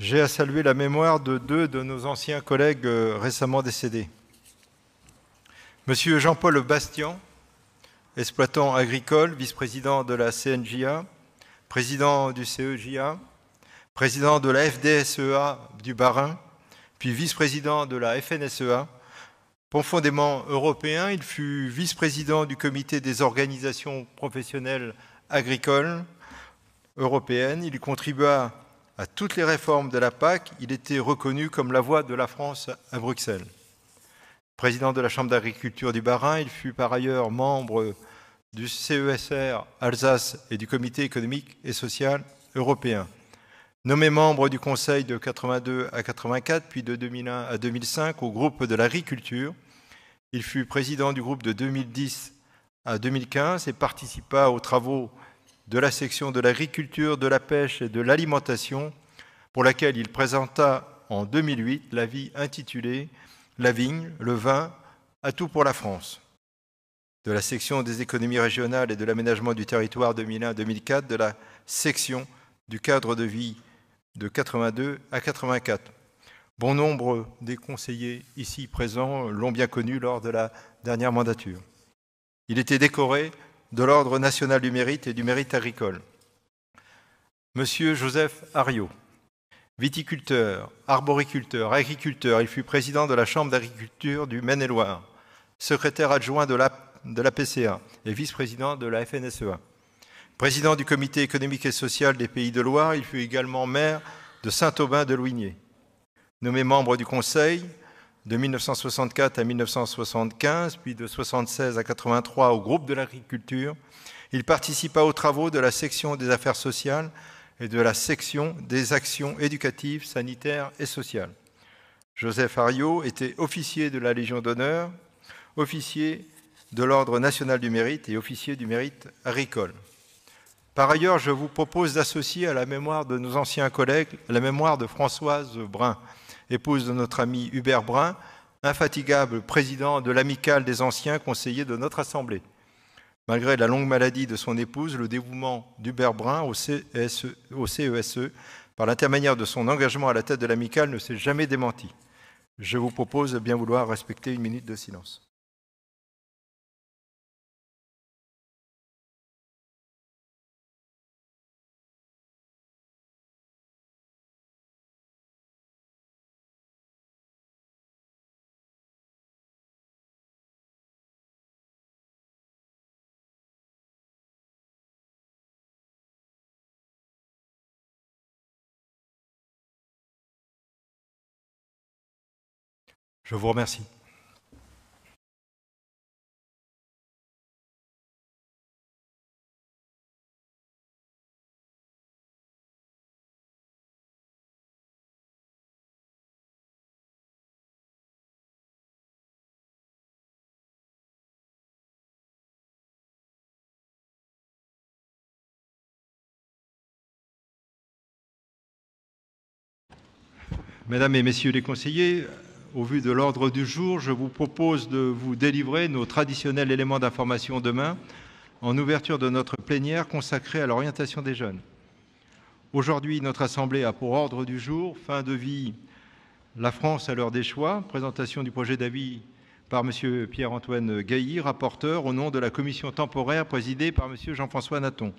j'ai à saluer la mémoire de deux de nos anciens collègues euh, récemment décédés. Monsieur Jean-Paul Bastian, exploitant agricole, vice-président de la CNJA, président du CEJA, président de la FDSEA du bas puis vice-président de la FNSEA. Profondément européen, il fut vice-président du comité des organisations professionnelles agricoles européennes. Il contribua à toutes les réformes de la PAC, il était reconnu comme la voix de la France à Bruxelles. Président de la Chambre d'agriculture du Bas-Rhin, il fut par ailleurs membre du CESR Alsace et du Comité économique et social européen. Nommé membre du Conseil de 82 à 84, puis de 2001 à 2005 au groupe de l'agriculture, il fut président du groupe de 2010 à 2015 et participa aux travaux de la section de l'agriculture, de la pêche et de l'alimentation, pour laquelle il présenta en 2008 l'avis intitulé La vigne, le vin, à tout pour la France. De la section des économies régionales et de l'aménagement du territoire 2001-2004, de la section du cadre de vie de 82 à 84. Bon nombre des conseillers ici présents l'ont bien connu lors de la dernière mandature. Il était décoré de l'Ordre national du mérite et du mérite agricole. Monsieur Joseph Ariot, viticulteur, arboriculteur, agriculteur, il fut président de la Chambre d'agriculture du Maine-et-Loire, secrétaire adjoint de la, de la PCA et vice-président de la FNSEA. Président du Comité économique et social des Pays de Loire, il fut également maire de Saint-Aubin de Louigné. Nommé membre du Conseil, de 1964 à 1975, puis de 1976 à 1983 au groupe de l'agriculture. Il participa aux travaux de la section des affaires sociales et de la section des actions éducatives, sanitaires et sociales. Joseph Ariot était officier de la Légion d'honneur, officier de l'Ordre national du mérite et officier du mérite agricole. Par ailleurs, je vous propose d'associer à la mémoire de nos anciens collègues la mémoire de Françoise Brun, épouse de notre ami Hubert Brun, infatigable président de l'amicale des anciens conseillers de notre Assemblée. Malgré la longue maladie de son épouse, le dévouement d'Hubert Brun au CESE, e e, par l'intermédiaire de son engagement à la tête de l'amicale, ne s'est jamais démenti. Je vous propose de bien vouloir respecter une minute de silence. Je vous remercie. Mesdames et Messieurs les conseillers, au vu de l'ordre du jour, je vous propose de vous délivrer nos traditionnels éléments d'information demain, en ouverture de notre plénière consacrée à l'orientation des jeunes. Aujourd'hui, notre Assemblée a pour ordre du jour fin de vie La France à l'heure des choix, présentation du projet d'avis par M. Pierre-Antoine Gailly, rapporteur au nom de la commission temporaire présidée par M. Jean-François Naton.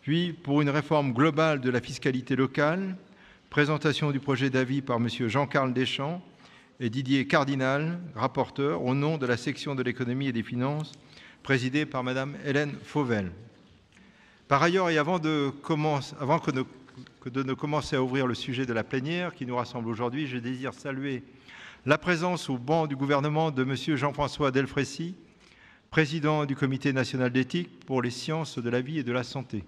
Puis, pour une réforme globale de la fiscalité locale, présentation du projet d'avis par M. Jean-Carl Deschamps, et Didier Cardinal, rapporteur, au nom de la section de l'économie et des finances, présidée par Mme Hélène Fauvel. Par ailleurs, et avant de commencer, que de, ne commencer à ouvrir le sujet de la plénière qui nous rassemble aujourd'hui, je désire saluer la présence au banc du gouvernement de M. Jean-François Delfrécy, président du Comité national d'éthique pour les sciences de la vie et de la santé.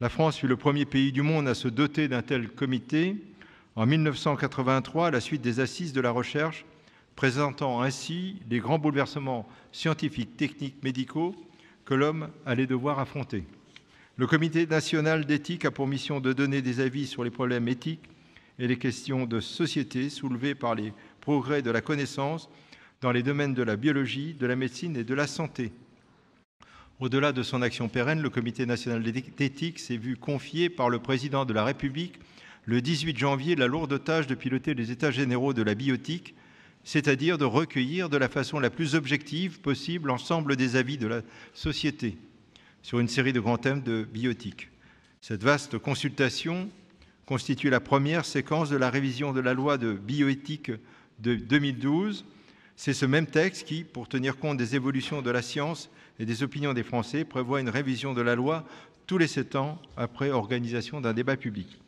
La France fut le premier pays du monde à se doter d'un tel comité en 1983 à la suite des Assises de la recherche, présentant ainsi les grands bouleversements scientifiques, techniques, médicaux que l'homme allait devoir affronter. Le Comité national d'éthique a pour mission de donner des avis sur les problèmes éthiques et les questions de société soulevées par les progrès de la connaissance dans les domaines de la biologie, de la médecine et de la santé. Au-delà de son action pérenne, le Comité national d'éthique s'est vu confier par le président de la République le 18 janvier la lourde tâche de piloter les États généraux de la biotique, c'est-à-dire de recueillir de la façon la plus objective possible l'ensemble des avis de la société sur une série de grands thèmes de biotique. Cette vaste consultation constitue la première séquence de la révision de la loi de bioéthique de 2012. C'est ce même texte qui, pour tenir compte des évolutions de la science et des opinions des Français, prévoit une révision de la loi tous les sept ans après organisation d'un débat public.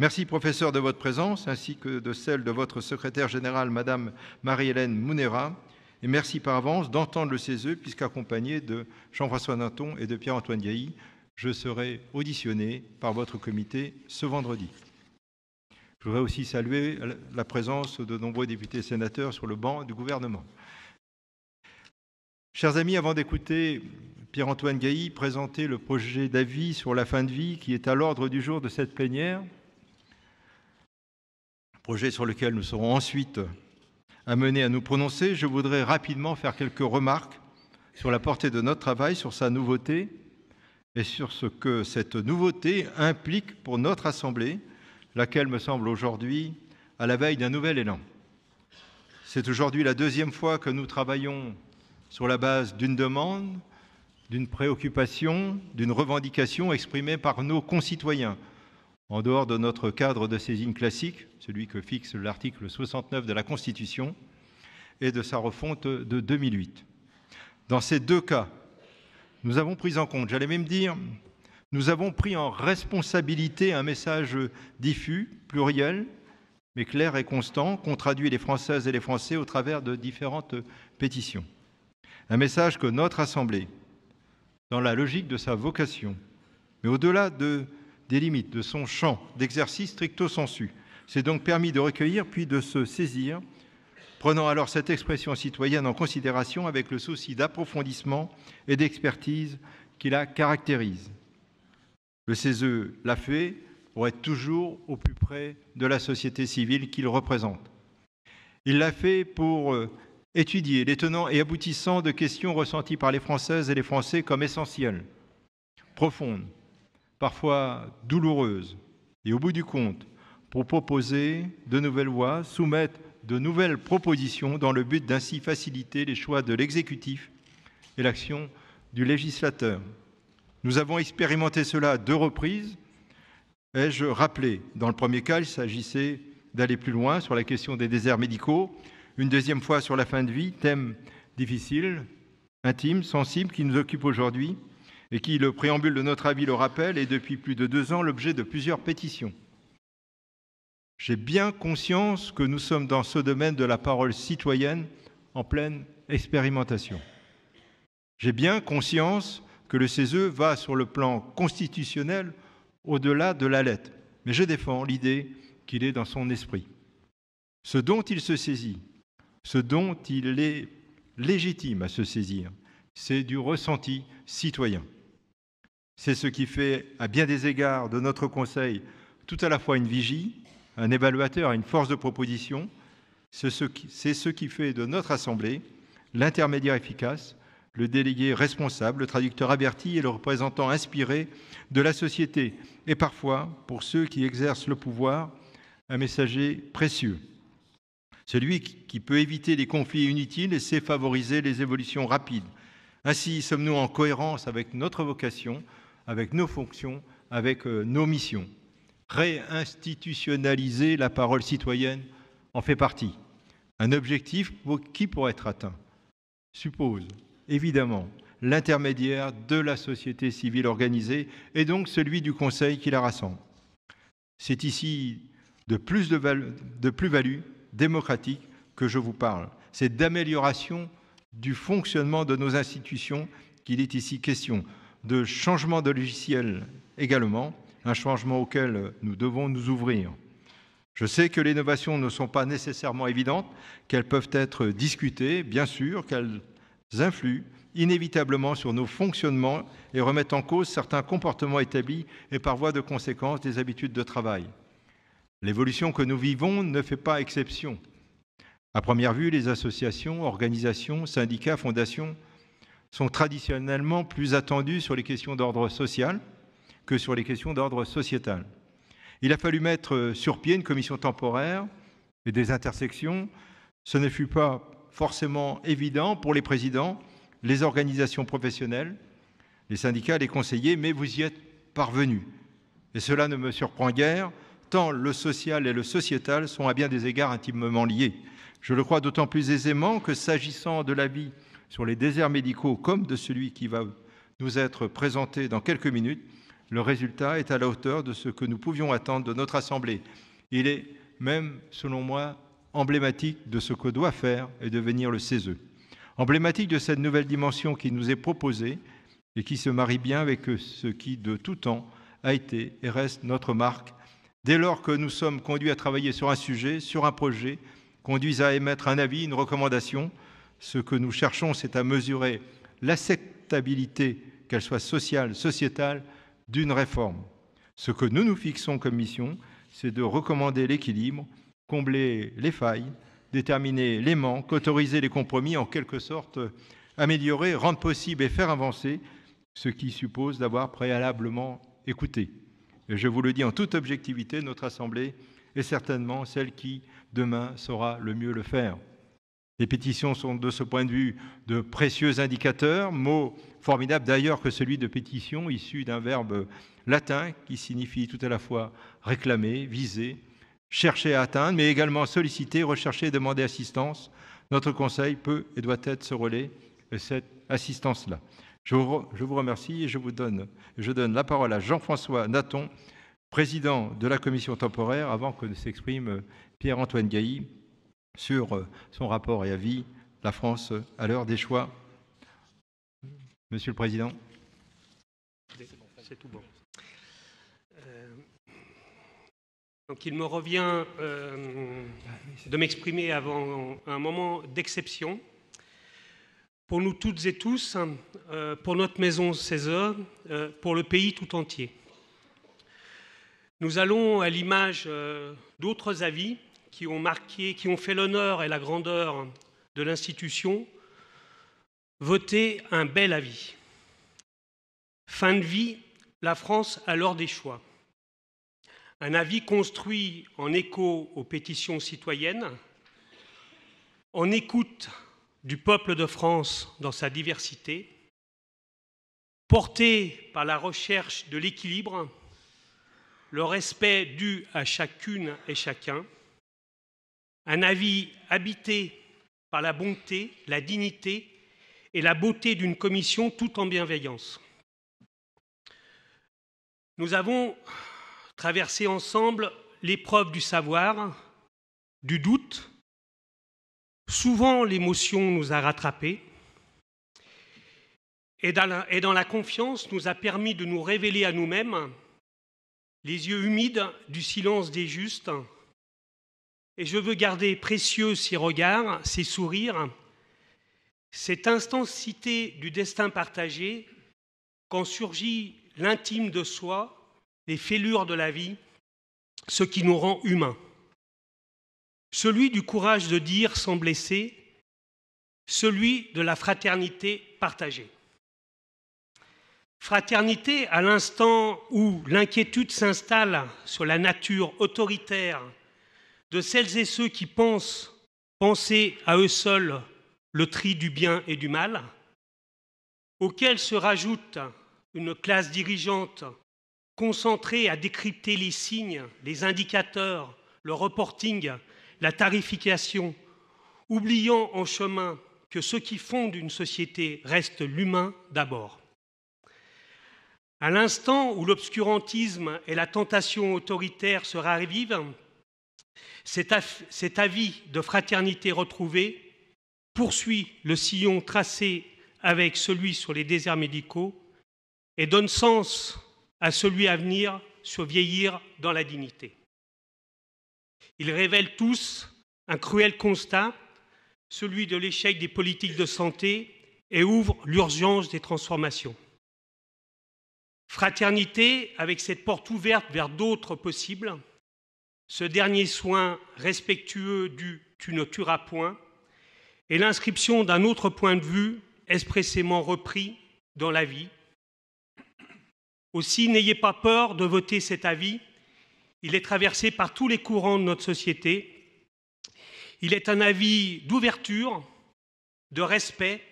Merci, professeur, de votre présence, ainsi que de celle de votre secrétaire générale, Madame Marie-Hélène Mounera. Et merci par avance d'entendre le CESE, puisqu'accompagné de Jean-François Nanton et de Pierre-Antoine Gailly, je serai auditionné par votre comité ce vendredi. Je voudrais aussi saluer la présence de nombreux députés et sénateurs sur le banc du gouvernement. Chers amis, avant d'écouter Pierre-Antoine Gailly présenter le projet d'avis sur la fin de vie qui est à l'ordre du jour de cette plénière, projet sur lequel nous serons ensuite amenés à nous prononcer, je voudrais rapidement faire quelques remarques sur la portée de notre travail, sur sa nouveauté et sur ce que cette nouveauté implique pour notre Assemblée, laquelle me semble aujourd'hui à la veille d'un nouvel élan. C'est aujourd'hui la deuxième fois que nous travaillons sur la base d'une demande, d'une préoccupation, d'une revendication exprimée par nos concitoyens, en dehors de notre cadre de saisine classique, celui que fixe l'article 69 de la Constitution, et de sa refonte de 2008. Dans ces deux cas, nous avons pris en compte, j'allais même dire, nous avons pris en responsabilité un message diffus, pluriel, mais clair et constant, qu'ont traduit les Françaises et les Français au travers de différentes pétitions. Un message que notre Assemblée, dans la logique de sa vocation, mais au-delà de des limites de son champ d'exercice stricto sensu. C'est donc permis de recueillir puis de se saisir, prenant alors cette expression citoyenne en considération avec le souci d'approfondissement et d'expertise qui la caractérise. Le CESE l'a fait pour être toujours au plus près de la société civile qu'il représente. Il l'a fait pour euh, étudier les tenants et aboutissants de questions ressenties par les Françaises et les Français comme essentielles, profondes, parfois douloureuses, et au bout du compte, pour proposer de nouvelles lois, soumettre de nouvelles propositions dans le but d'ainsi faciliter les choix de l'exécutif et l'action du législateur. Nous avons expérimenté cela à deux reprises. Ai-je rappelé, dans le premier cas, il s'agissait d'aller plus loin sur la question des déserts médicaux, une deuxième fois sur la fin de vie, thème difficile, intime, sensible, qui nous occupe aujourd'hui, et qui, le préambule de notre avis le rappelle, est depuis plus de deux ans l'objet de plusieurs pétitions. J'ai bien conscience que nous sommes dans ce domaine de la parole citoyenne en pleine expérimentation. J'ai bien conscience que le CESE va sur le plan constitutionnel au-delà de la lettre, mais je défends l'idée qu'il est dans son esprit. Ce dont il se saisit, ce dont il est légitime à se saisir, c'est du ressenti citoyen. C'est ce qui fait, à bien des égards, de notre Conseil tout à la fois une vigie, un évaluateur une force de proposition. C'est ce, qui, ce qui fait de notre Assemblée l'intermédiaire efficace, le délégué responsable, le traducteur averti et le représentant inspiré de la société, et parfois, pour ceux qui exercent le pouvoir, un messager précieux. Celui qui peut éviter les conflits inutiles et sait favoriser les évolutions rapides. Ainsi, sommes-nous en cohérence avec notre vocation avec nos fonctions, avec euh, nos missions. Réinstitutionnaliser la parole citoyenne en fait partie. Un objectif qui, pourrait être atteint, suppose évidemment l'intermédiaire de la société civile organisée et donc celui du Conseil qui la rassemble. C'est ici de plus de plus-value démocratique que je vous parle. C'est d'amélioration du fonctionnement de nos institutions qu'il est ici question de changement de logiciel également, un changement auquel nous devons nous ouvrir. Je sais que les innovations ne sont pas nécessairement évidentes, qu'elles peuvent être discutées, bien sûr, qu'elles influent inévitablement sur nos fonctionnements et remettent en cause certains comportements établis et par voie de conséquence des habitudes de travail. L'évolution que nous vivons ne fait pas exception. À première vue, les associations, organisations, syndicats, fondations sont traditionnellement plus attendus sur les questions d'ordre social que sur les questions d'ordre sociétal. Il a fallu mettre sur pied une commission temporaire et des intersections. Ce ne fut pas forcément évident pour les présidents, les organisations professionnelles, les syndicats, les conseillers, mais vous y êtes parvenus. Et cela ne me surprend guère, tant le social et le sociétal sont à bien des égards intimement liés. Je le crois d'autant plus aisément que s'agissant de la vie sur les déserts médicaux comme de celui qui va nous être présenté dans quelques minutes, le résultat est à la hauteur de ce que nous pouvions attendre de notre Assemblée. Il est même, selon moi, emblématique de ce que doit faire et devenir le CESE. E. Emblématique de cette nouvelle dimension qui nous est proposée et qui se marie bien avec ce qui, de tout temps, a été et reste notre marque, dès lors que nous sommes conduits à travailler sur un sujet, sur un projet, conduits à émettre un avis, une recommandation, ce que nous cherchons, c'est à mesurer l'acceptabilité, qu'elle soit sociale, sociétale, d'une réforme. Ce que nous nous fixons comme mission, c'est de recommander l'équilibre, combler les failles, déterminer les manques, autoriser les compromis, en quelque sorte améliorer, rendre possible et faire avancer, ce qui suppose d'avoir préalablement écouté. Et je vous le dis en toute objectivité, notre Assemblée est certainement celle qui, demain, saura le mieux le faire. Les pétitions sont de ce point de vue de précieux indicateurs, mot formidable d'ailleurs que celui de pétition, issu d'un verbe latin qui signifie tout à la fois réclamer, viser, chercher à atteindre, mais également solliciter, rechercher, demander assistance. Notre conseil peut et doit être ce relais, cette assistance-là. Je vous, remercie et je vous donne, je donne la parole à Jean-François Naton, président de la commission temporaire, avant que ne s'exprime Pierre-Antoine Gailly, sur euh, son rapport et avis La France euh, à l'heure des choix. Monsieur le Président. C'est tout bon. Euh, donc il me revient de m'exprimer avant un moment d'exception. Pour nous toutes et tous, hein, pour notre maison César, pour le pays tout entier. Nous allons, à l'image d'autres avis, qui ont marqué, qui ont fait l'honneur et la grandeur de l'institution, voter un bel avis. Fin de vie, la France a l'heure des choix. Un avis construit en écho aux pétitions citoyennes, en écoute du peuple de France dans sa diversité, porté par la recherche de l'équilibre, le respect dû à chacune et chacun, un avis habité par la bonté, la dignité et la beauté d'une commission tout en bienveillance. Nous avons traversé ensemble l'épreuve du savoir, du doute. Souvent, l'émotion nous a rattrapés et dans, la, et dans la confiance nous a permis de nous révéler à nous-mêmes, les yeux humides du silence des justes et je veux garder précieux ces regards, ses sourires, cette cité du destin partagé, quand surgit l'intime de soi, les fêlures de la vie, ce qui nous rend humains. Celui du courage de dire sans blesser, celui de la fraternité partagée. Fraternité à l'instant où l'inquiétude s'installe sur la nature autoritaire de celles et ceux qui pensent penser à eux seuls le tri du bien et du mal, auxquels se rajoute une classe dirigeante concentrée à décrypter les signes, les indicateurs, le reporting, la tarification, oubliant en chemin que ceux qui fondent une société restent l'humain d'abord. À l'instant où l'obscurantisme et la tentation autoritaire se ravivent, cet avis de fraternité retrouvée poursuit le sillon tracé avec celui sur les déserts médicaux et donne sens à celui à venir sur vieillir dans la dignité. Ils révèlent tous un cruel constat, celui de l'échec des politiques de santé, et ouvre l'urgence des transformations. Fraternité avec cette porte ouverte vers d'autres possibles ce dernier soin respectueux du tu ne tueras point est l'inscription d'un autre point de vue expressément repris dans l'avis. Aussi, n'ayez pas peur de voter cet avis. Il est traversé par tous les courants de notre société. Il est un avis d'ouverture, de respect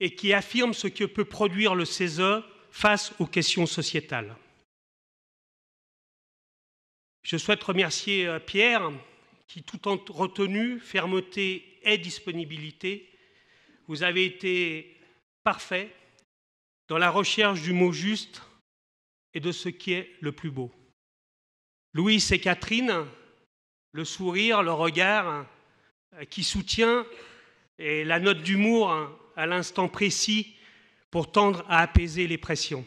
et qui affirme ce que peut produire le CESE face aux questions sociétales. Je souhaite remercier euh, Pierre, qui tout en retenue, fermeté et disponibilité, vous avez été parfait dans la recherche du mot juste et de ce qui est le plus beau. Louis et Catherine, le sourire, le regard euh, qui soutient et la note d'humour hein, à l'instant précis pour tendre à apaiser les pressions.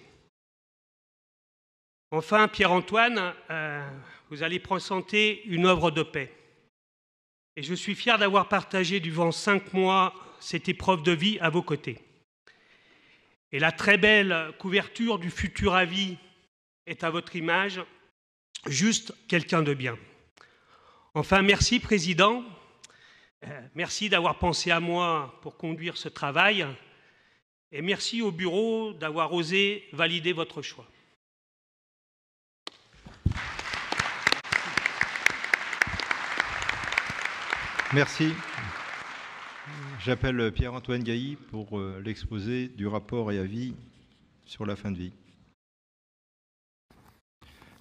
Enfin, Pierre-Antoine, euh, vous allez présenter une œuvre de paix. Et je suis fier d'avoir partagé durant cinq mois cette épreuve de vie à vos côtés. Et la très belle couverture du futur avis est à votre image, juste quelqu'un de bien. Enfin, merci Président, euh, merci d'avoir pensé à moi pour conduire ce travail, et merci au Bureau d'avoir osé valider votre choix. Merci. J'appelle Pierre-Antoine Gailly pour euh, l'exposé du rapport et avis sur la fin de vie.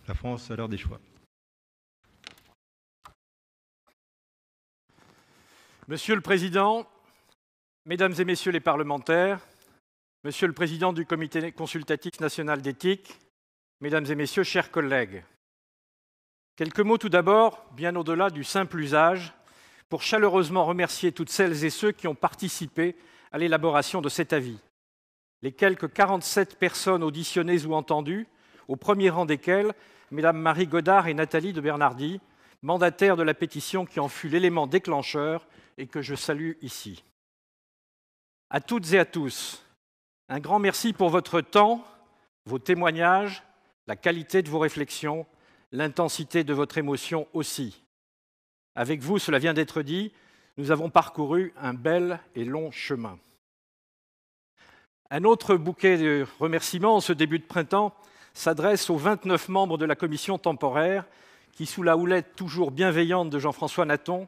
La France à l'heure des choix. Monsieur le Président, Mesdames et Messieurs les parlementaires, Monsieur le Président du Comité consultatif national d'éthique, Mesdames et Messieurs, chers collègues, quelques mots tout d'abord, bien au-delà du simple usage pour chaleureusement remercier toutes celles et ceux qui ont participé à l'élaboration de cet avis. Les quelques 47 personnes auditionnées ou entendues, au premier rang desquelles Mesdames Marie Godard et Nathalie de Bernardi, mandataires de la pétition qui en fut l'élément déclencheur et que je salue ici. À toutes et à tous, un grand merci pour votre temps, vos témoignages, la qualité de vos réflexions, l'intensité de votre émotion aussi. Avec vous, cela vient d'être dit, nous avons parcouru un bel et long chemin. Un autre bouquet de remerciements en ce début de printemps s'adresse aux 29 membres de la commission temporaire qui, sous la houlette toujours bienveillante de Jean-François Naton,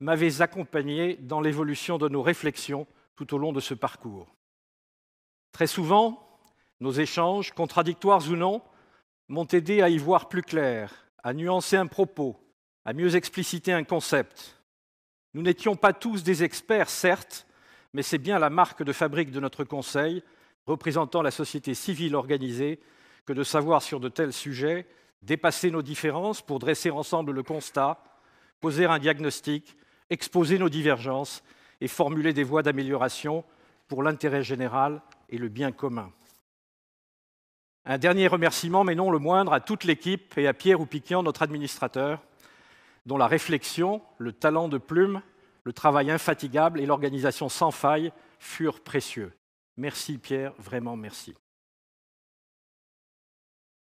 m'avaient accompagné dans l'évolution de nos réflexions tout au long de ce parcours. Très souvent, nos échanges, contradictoires ou non, m'ont aidé à y voir plus clair, à nuancer un propos, à mieux expliciter un concept. Nous n'étions pas tous des experts, certes, mais c'est bien la marque de fabrique de notre Conseil, représentant la société civile organisée, que de savoir sur de tels sujets dépasser nos différences pour dresser ensemble le constat, poser un diagnostic, exposer nos divergences et formuler des voies d'amélioration pour l'intérêt général et le bien commun. Un dernier remerciement, mais non le moindre, à toute l'équipe et à Pierre Oupiquian, notre administrateur, dont la réflexion, le talent de plume, le travail infatigable et l'organisation sans faille furent précieux. Merci Pierre, vraiment merci.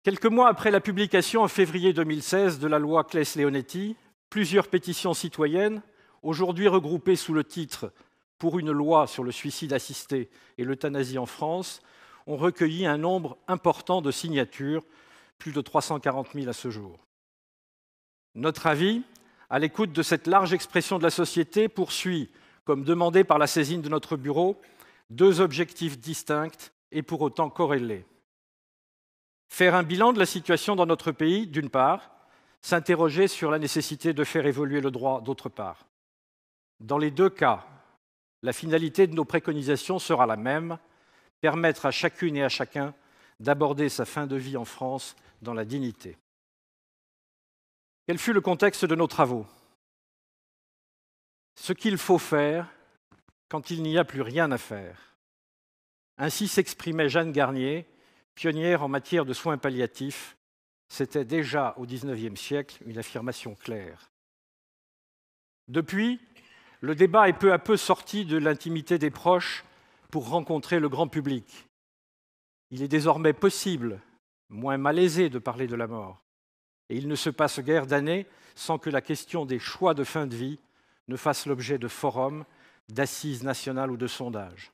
Quelques mois après la publication en février 2016 de la loi Claes-Leonetti, plusieurs pétitions citoyennes, aujourd'hui regroupées sous le titre Pour une loi sur le suicide assisté et l'euthanasie en France, ont recueilli un nombre important de signatures, plus de 340 000 à ce jour. Notre avis, à l'écoute de cette large expression de la société, poursuit, comme demandé par la saisine de notre bureau, deux objectifs distincts et pour autant corrélés. Faire un bilan de la situation dans notre pays, d'une part, s'interroger sur la nécessité de faire évoluer le droit, d'autre part. Dans les deux cas, la finalité de nos préconisations sera la même, permettre à chacune et à chacun d'aborder sa fin de vie en France dans la dignité. Quel fut le contexte de nos travaux Ce qu'il faut faire quand il n'y a plus rien à faire. Ainsi s'exprimait Jeanne Garnier, pionnière en matière de soins palliatifs. C'était déjà au XIXe siècle une affirmation claire. Depuis, le débat est peu à peu sorti de l'intimité des proches pour rencontrer le grand public. Il est désormais possible, moins malaisé, de parler de la mort. Et il ne se passe guère d'années sans que la question des choix de fin de vie ne fasse l'objet de forums, d'assises nationales ou de sondages.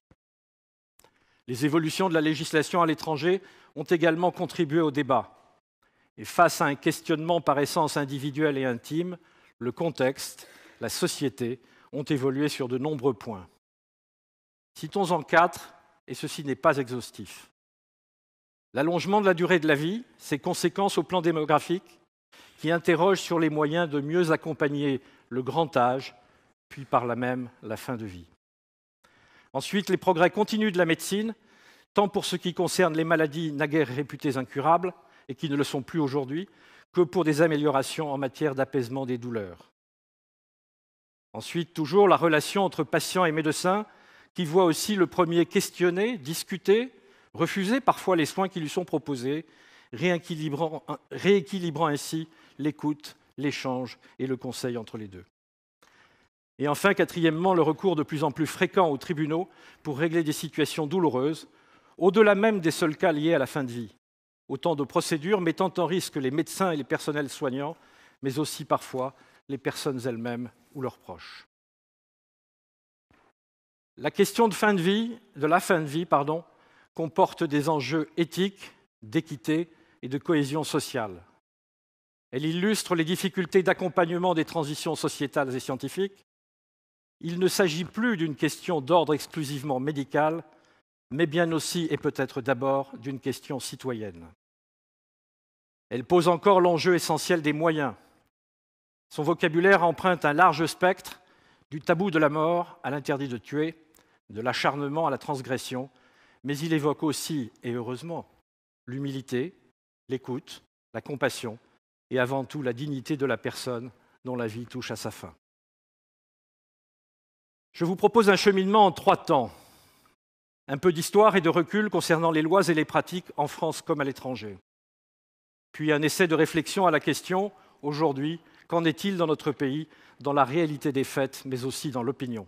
Les évolutions de la législation à l'étranger ont également contribué au débat. Et face à un questionnement par essence individuel et intime, le contexte, la société ont évolué sur de nombreux points. Citons-en quatre, et ceci n'est pas exhaustif. L'allongement de la durée de la vie, ses conséquences au plan démographique, qui interroge sur les moyens de mieux accompagner le grand âge, puis par là même la fin de vie. Ensuite, les progrès continus de la médecine, tant pour ce qui concerne les maladies naguère réputées incurables et qui ne le sont plus aujourd'hui, que pour des améliorations en matière d'apaisement des douleurs. Ensuite, toujours la relation entre patient et médecin, qui voit aussi le premier questionner, discuter, refuser parfois les soins qui lui sont proposés, rééquilibrant, ainsi l'écoute, l'échange et le conseil entre les deux. Et enfin, quatrièmement, le recours de plus en plus fréquent aux tribunaux pour régler des situations douloureuses, au-delà même des seuls cas liés à la fin de vie. Autant de procédures mettant en risque les médecins et les personnels soignants, mais aussi parfois les personnes elles-mêmes ou leurs proches. La question de, fin de, vie, de la fin de vie pardon, comporte des enjeux éthiques, d'équité et de cohésion sociale. Elle illustre les difficultés d'accompagnement des transitions sociétales et scientifiques. Il ne s'agit plus d'une question d'ordre exclusivement médical, mais bien aussi et peut-être d'abord d'une question citoyenne. Elle pose encore l'enjeu essentiel des moyens. Son vocabulaire emprunte un large spectre, du tabou de la mort à l'interdit de tuer, de l'acharnement à la transgression, mais il évoque aussi, et heureusement, l'humilité, l'écoute, la compassion, et avant tout la dignité de la personne dont la vie touche à sa fin. Je vous propose un cheminement en trois temps, un peu d'histoire et de recul concernant les lois et les pratiques en France comme à l'étranger, puis un essai de réflexion à la question, aujourd'hui, qu'en est-il dans notre pays, dans la réalité des faits, mais aussi dans l'opinion.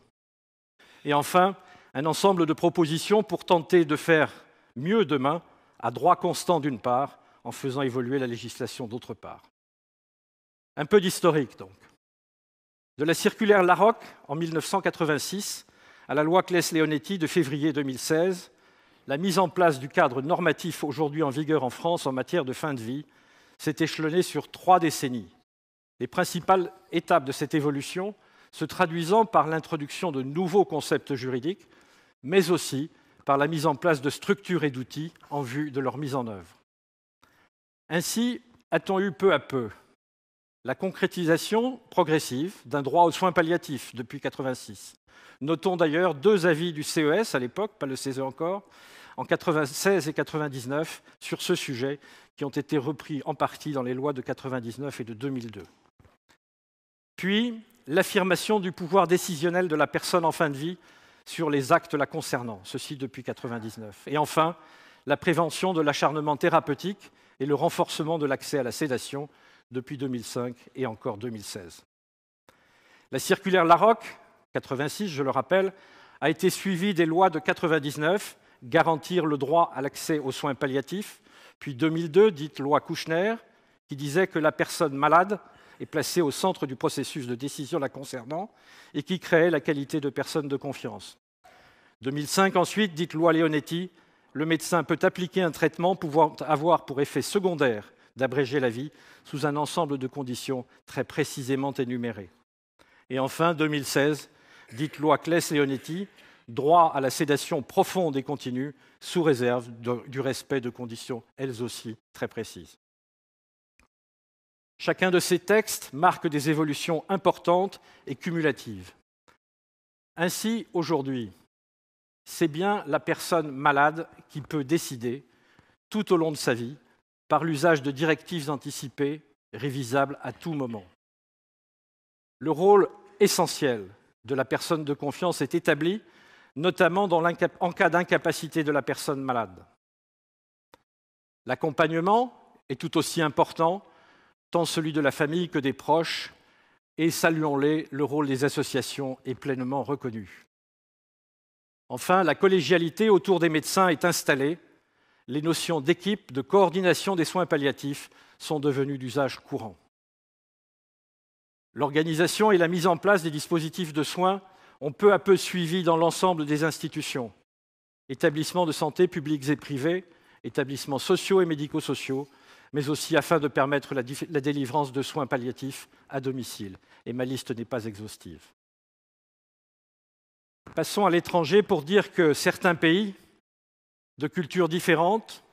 Et enfin, un ensemble de propositions pour tenter de faire mieux demain, à droit constant d'une part, en faisant évoluer la législation d'autre part. Un peu d'historique donc. De la circulaire Larocque en 1986 à la loi Claes-Leonetti de février 2016, la mise en place du cadre normatif aujourd'hui en vigueur en France en matière de fin de vie s'est échelonnée sur trois décennies. Les principales étapes de cette évolution se traduisant par l'introduction de nouveaux concepts juridiques mais aussi par la mise en place de structures et d'outils en vue de leur mise en œuvre. Ainsi a-t-on eu peu à peu la concrétisation progressive d'un droit aux soins palliatifs depuis 1986. Notons d'ailleurs deux avis du CES à l'époque, pas le CESE encore, en 1996 et 1999 sur ce sujet, qui ont été repris en partie dans les lois de 1999 et de 2002. Puis, l'affirmation du pouvoir décisionnel de la personne en fin de vie sur les actes la concernant, ceci depuis 1999. Et enfin, la prévention de l'acharnement thérapeutique et le renforcement de l'accès à la sédation depuis 2005 et encore 2016. La circulaire Larocque, 86, je le rappelle, a été suivie des lois de 1999 garantir le droit à l'accès aux soins palliatifs, puis 2002, dite loi Kouchner, qui disait que la personne malade est placé au centre du processus de décision la concernant, et qui crée la qualité de personne de confiance. 2005 ensuite, dite loi Leonetti, le médecin peut appliquer un traitement pouvant avoir pour effet secondaire d'abréger la vie sous un ensemble de conditions très précisément énumérées. Et enfin, 2016, dite loi Claes-Leonetti, droit à la sédation profonde et continue, sous réserve du respect de conditions elles aussi très précises. Chacun de ces textes marque des évolutions importantes et cumulatives. Ainsi, aujourd'hui, c'est bien la personne malade qui peut décider, tout au long de sa vie, par l'usage de directives anticipées, révisables à tout moment. Le rôle essentiel de la personne de confiance est établi, notamment en cas d'incapacité de la personne malade. L'accompagnement est tout aussi important tant celui de la famille que des proches, et saluons-les, le rôle des associations est pleinement reconnu. Enfin, la collégialité autour des médecins est installée, les notions d'équipe, de coordination des soins palliatifs sont devenues d'usage courant. L'organisation et la mise en place des dispositifs de soins ont peu à peu suivi dans l'ensemble des institutions, établissements de santé publics et privés, établissements sociaux et médico-sociaux, mais aussi afin de permettre la, délivrance de soins palliatifs à domicile. Et ma liste n'est pas exhaustive. Passons à l'étranger pour dire que certains pays, de cultures différentes,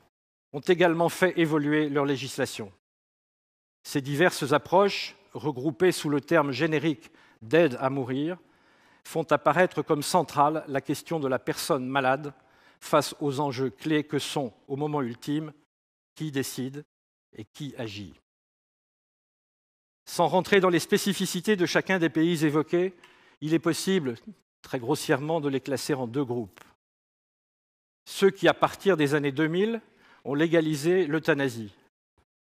ont également fait évoluer leur législation. Ces diverses approches, regroupées sous le terme générique d'aide à mourir, font apparaître comme centrale la question de la personne malade face aux enjeux clés que sont, au moment ultime, qui décide, et qui agit. Sans rentrer dans les spécificités de chacun des pays évoqués, il est possible, très grossièrement, de les classer en deux groupes. Ceux qui, à partir des années 2000, ont légalisé l'euthanasie.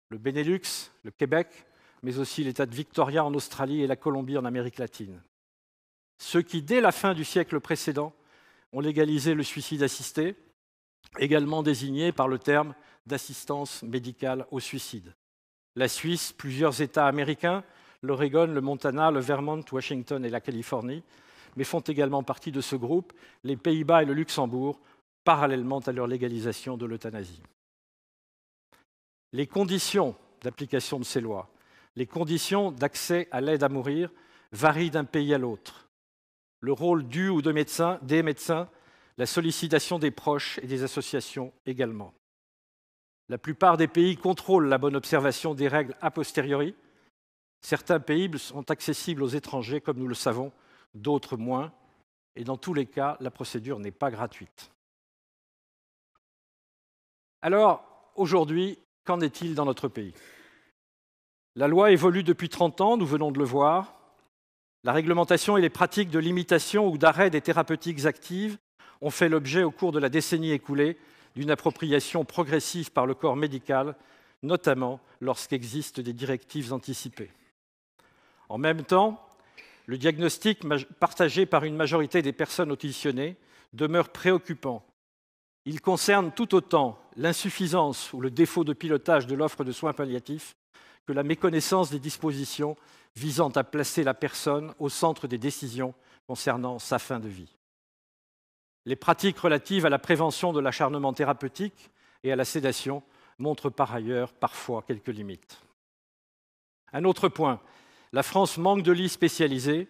Le Benelux, le Québec, mais aussi l'État de Victoria en Australie et la Colombie en Amérique latine. Ceux qui, dès la fin du siècle précédent, ont légalisé le suicide assisté, également désigné par le terme d'assistance médicale au suicide. La Suisse, plusieurs États américains, l'Oregon, le Montana, le Vermont, Washington et la Californie, mais font également partie de ce groupe les Pays-Bas et le Luxembourg, parallèlement à leur légalisation de l'euthanasie. Les conditions d'application de ces lois, les conditions d'accès à l'aide à mourir varient d'un pays à l'autre. Le rôle du ou de médecin, des médecins, la sollicitation des proches et des associations également. La plupart des pays contrôlent la bonne observation des règles a posteriori. Certains pays sont accessibles aux étrangers, comme nous le savons, d'autres moins, et dans tous les cas, la procédure n'est pas gratuite. Alors, aujourd'hui, qu'en est-il dans notre pays La loi évolue depuis 30 ans, nous venons de le voir. La réglementation et les pratiques de limitation ou d'arrêt des thérapeutiques actives ont fait l'objet, au cours de la décennie écoulée, d'une appropriation progressive par le corps médical, notamment lorsqu'existent des directives anticipées. En même temps, le diagnostic partagé par une majorité des personnes auditionnées demeure préoccupant. Il concerne tout autant l'insuffisance ou le défaut de pilotage de l'offre de soins palliatifs que la méconnaissance des dispositions visant à placer la personne au centre des décisions concernant sa fin de vie. Les pratiques relatives à la prévention de l'acharnement thérapeutique et à la sédation montrent par ailleurs parfois quelques limites. Un autre point, la France manque de lits spécialisés.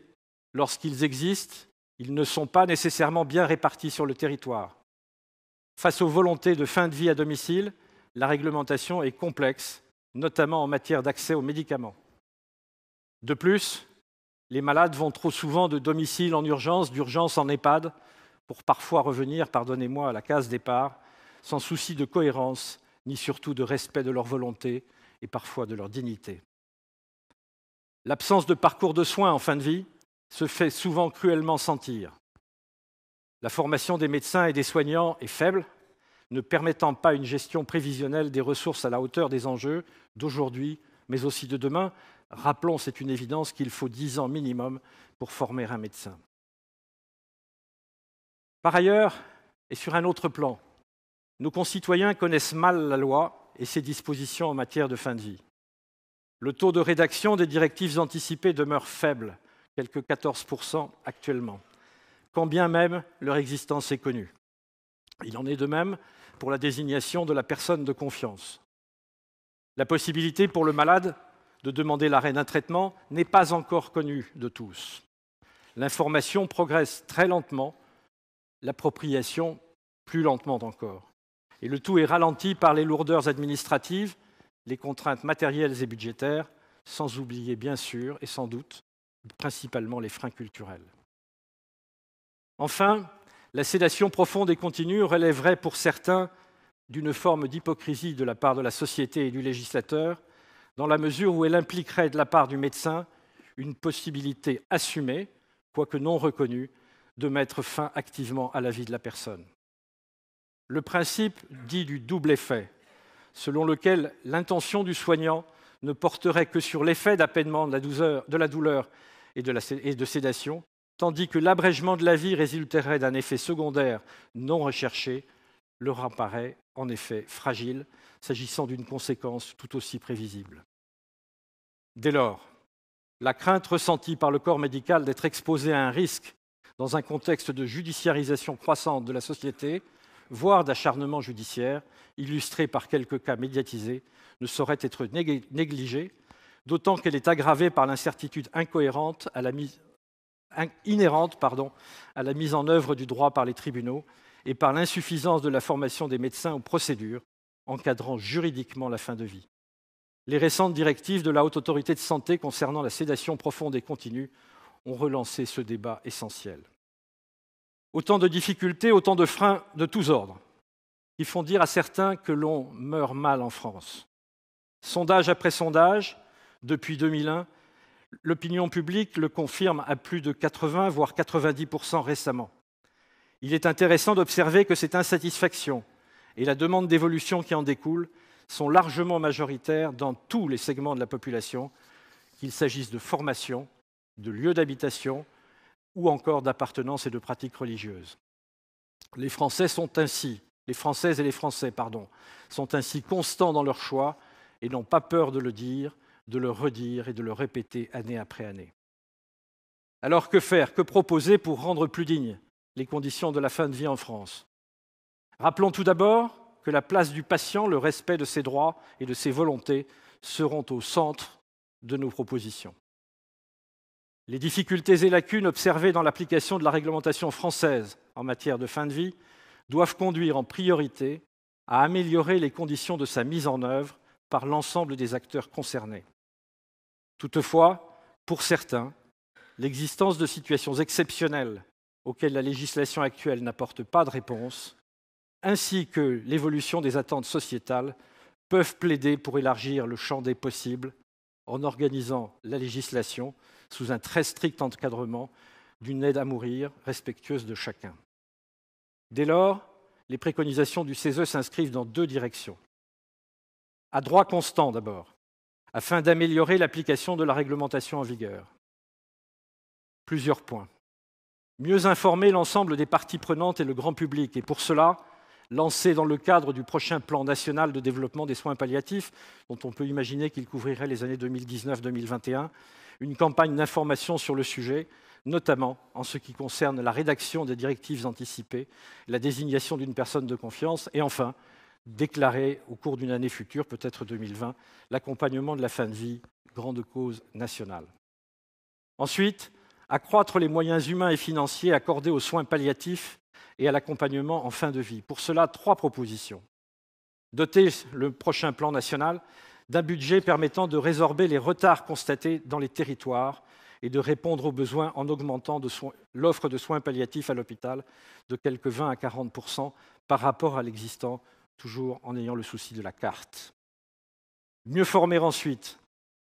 Lorsqu'ils existent, ils ne sont pas nécessairement bien répartis sur le territoire. Face aux volontés de fin de vie à domicile, la réglementation est complexe, notamment en matière d'accès aux médicaments. De plus, les malades vont trop souvent de domicile en urgence, d'urgence en EHPAD, pour parfois revenir, pardonnez-moi, à la case départ, sans souci de cohérence, ni surtout de respect de leur volonté et parfois de leur dignité. L'absence de parcours de soins en fin de vie se fait souvent cruellement sentir. La formation des médecins et des soignants est faible, ne permettant pas une gestion prévisionnelle des ressources à la hauteur des enjeux d'aujourd'hui, mais aussi de demain. Rappelons, c'est une évidence qu'il faut dix ans minimum pour former un médecin. Par ailleurs, et sur un autre plan, nos concitoyens connaissent mal la loi et ses dispositions en matière de fin de vie. Le taux de rédaction des directives anticipées demeure faible, quelque 14% actuellement, quand bien même leur existence est connue. Il en est de même pour la désignation de la personne de confiance. La possibilité pour le malade de demander l'arrêt d'un traitement n'est pas encore connue de tous. L'information progresse très lentement l'appropriation plus lentement encore. Et le tout est ralenti par les lourdeurs administratives, les contraintes matérielles et budgétaires, sans oublier bien sûr et sans doute principalement les freins culturels. Enfin, la sédation profonde et continue relèverait pour certains d'une forme d'hypocrisie de la part de la société et du législateur, dans la mesure où elle impliquerait de la part du médecin une possibilité assumée, quoique non reconnue, de mettre fin activement à la vie de la personne. Le principe dit du double effet, selon lequel l'intention du soignant ne porterait que sur l'effet d'apaisement de la douleur et de, et de sédation, tandis que l'abrègement de la vie résulterait d'un effet secondaire non recherché, leur apparaît en effet fragile, s'agissant d'une conséquence tout aussi prévisible. Dès lors, la crainte ressentie par le corps médical d'être exposé à un risque dans un contexte de judiciarisation croissante de la société, voire d'acharnement judiciaire, illustré par quelques cas médiatisés, ne saurait être négligée, d'autant qu'elle est aggravée par l'incertitude incohérente à la mise, inhérente pardon, à la mise en œuvre du droit par les tribunaux et par l'insuffisance de la formation des médecins aux procédures encadrant juridiquement la fin de vie. Les récentes directives de la Haute Autorité de Santé concernant la sédation profonde et continue ont relancé ce débat essentiel. Autant de difficultés, autant de freins de tous ordres qui font dire à certains que l'on meurt mal en France. Sondage après sondage, depuis 2001, l'opinion publique le confirme à plus de 80 voire 90% récemment. Il est intéressant d'observer que cette insatisfaction et la demande d'évolution qui en découle sont largement majoritaires dans tous les segments de la population, qu'il s'agisse de formation, de lieu d'habitation ou encore d'appartenance et de pratiques religieuses. Les Français sont ainsi, les Françaises et les Français, pardon, sont ainsi constants dans leur choix et n'ont pas peur de le dire, de le redire et de le répéter année après année. Alors que faire, que proposer pour rendre plus dignes les conditions de la fin de vie en France Rappelons tout d'abord que la place du patient, le respect de ses droits et de ses volontés seront au centre de nos propositions. Les difficultés et lacunes observées dans l'application de la réglementation française en matière de fin de vie doivent conduire en priorité à améliorer les conditions de sa mise en œuvre par l'ensemble des acteurs concernés. Toutefois, pour certains, l'existence de situations exceptionnelles auxquelles la législation actuelle n'apporte pas de réponse, ainsi que l'évolution des attentes sociétales, peuvent plaider pour élargir le champ des possibles en organisant la législation sous un très strict encadrement d'une aide à mourir respectueuse de chacun. Dès lors, les préconisations du CESE s'inscrivent dans deux directions. À droit constant d'abord, afin d'améliorer l'application de la réglementation en vigueur. Plusieurs points. Mieux informer l'ensemble des parties prenantes et le grand public, et pour cela, lancé dans le cadre du prochain plan national de développement des soins palliatifs, dont on peut imaginer qu'il couvrirait les années 2019-2021, une campagne d'information sur le sujet, notamment en ce qui concerne la rédaction des directives anticipées, la désignation d'une personne de confiance et enfin déclarer au cours d'une année future, peut-être 2020, l'accompagnement de la fin de vie, grande cause nationale. Ensuite, accroître les moyens humains et financiers accordés aux soins palliatifs et à l'accompagnement en fin de vie. Pour cela, trois propositions. Doter le prochain plan national d'un budget permettant de résorber les retards constatés dans les territoires et de répondre aux besoins en augmentant l'offre de soins palliatifs à l'hôpital de quelque 20 à 40 par rapport à l'existant, toujours en ayant le souci de la carte. Mieux former ensuite,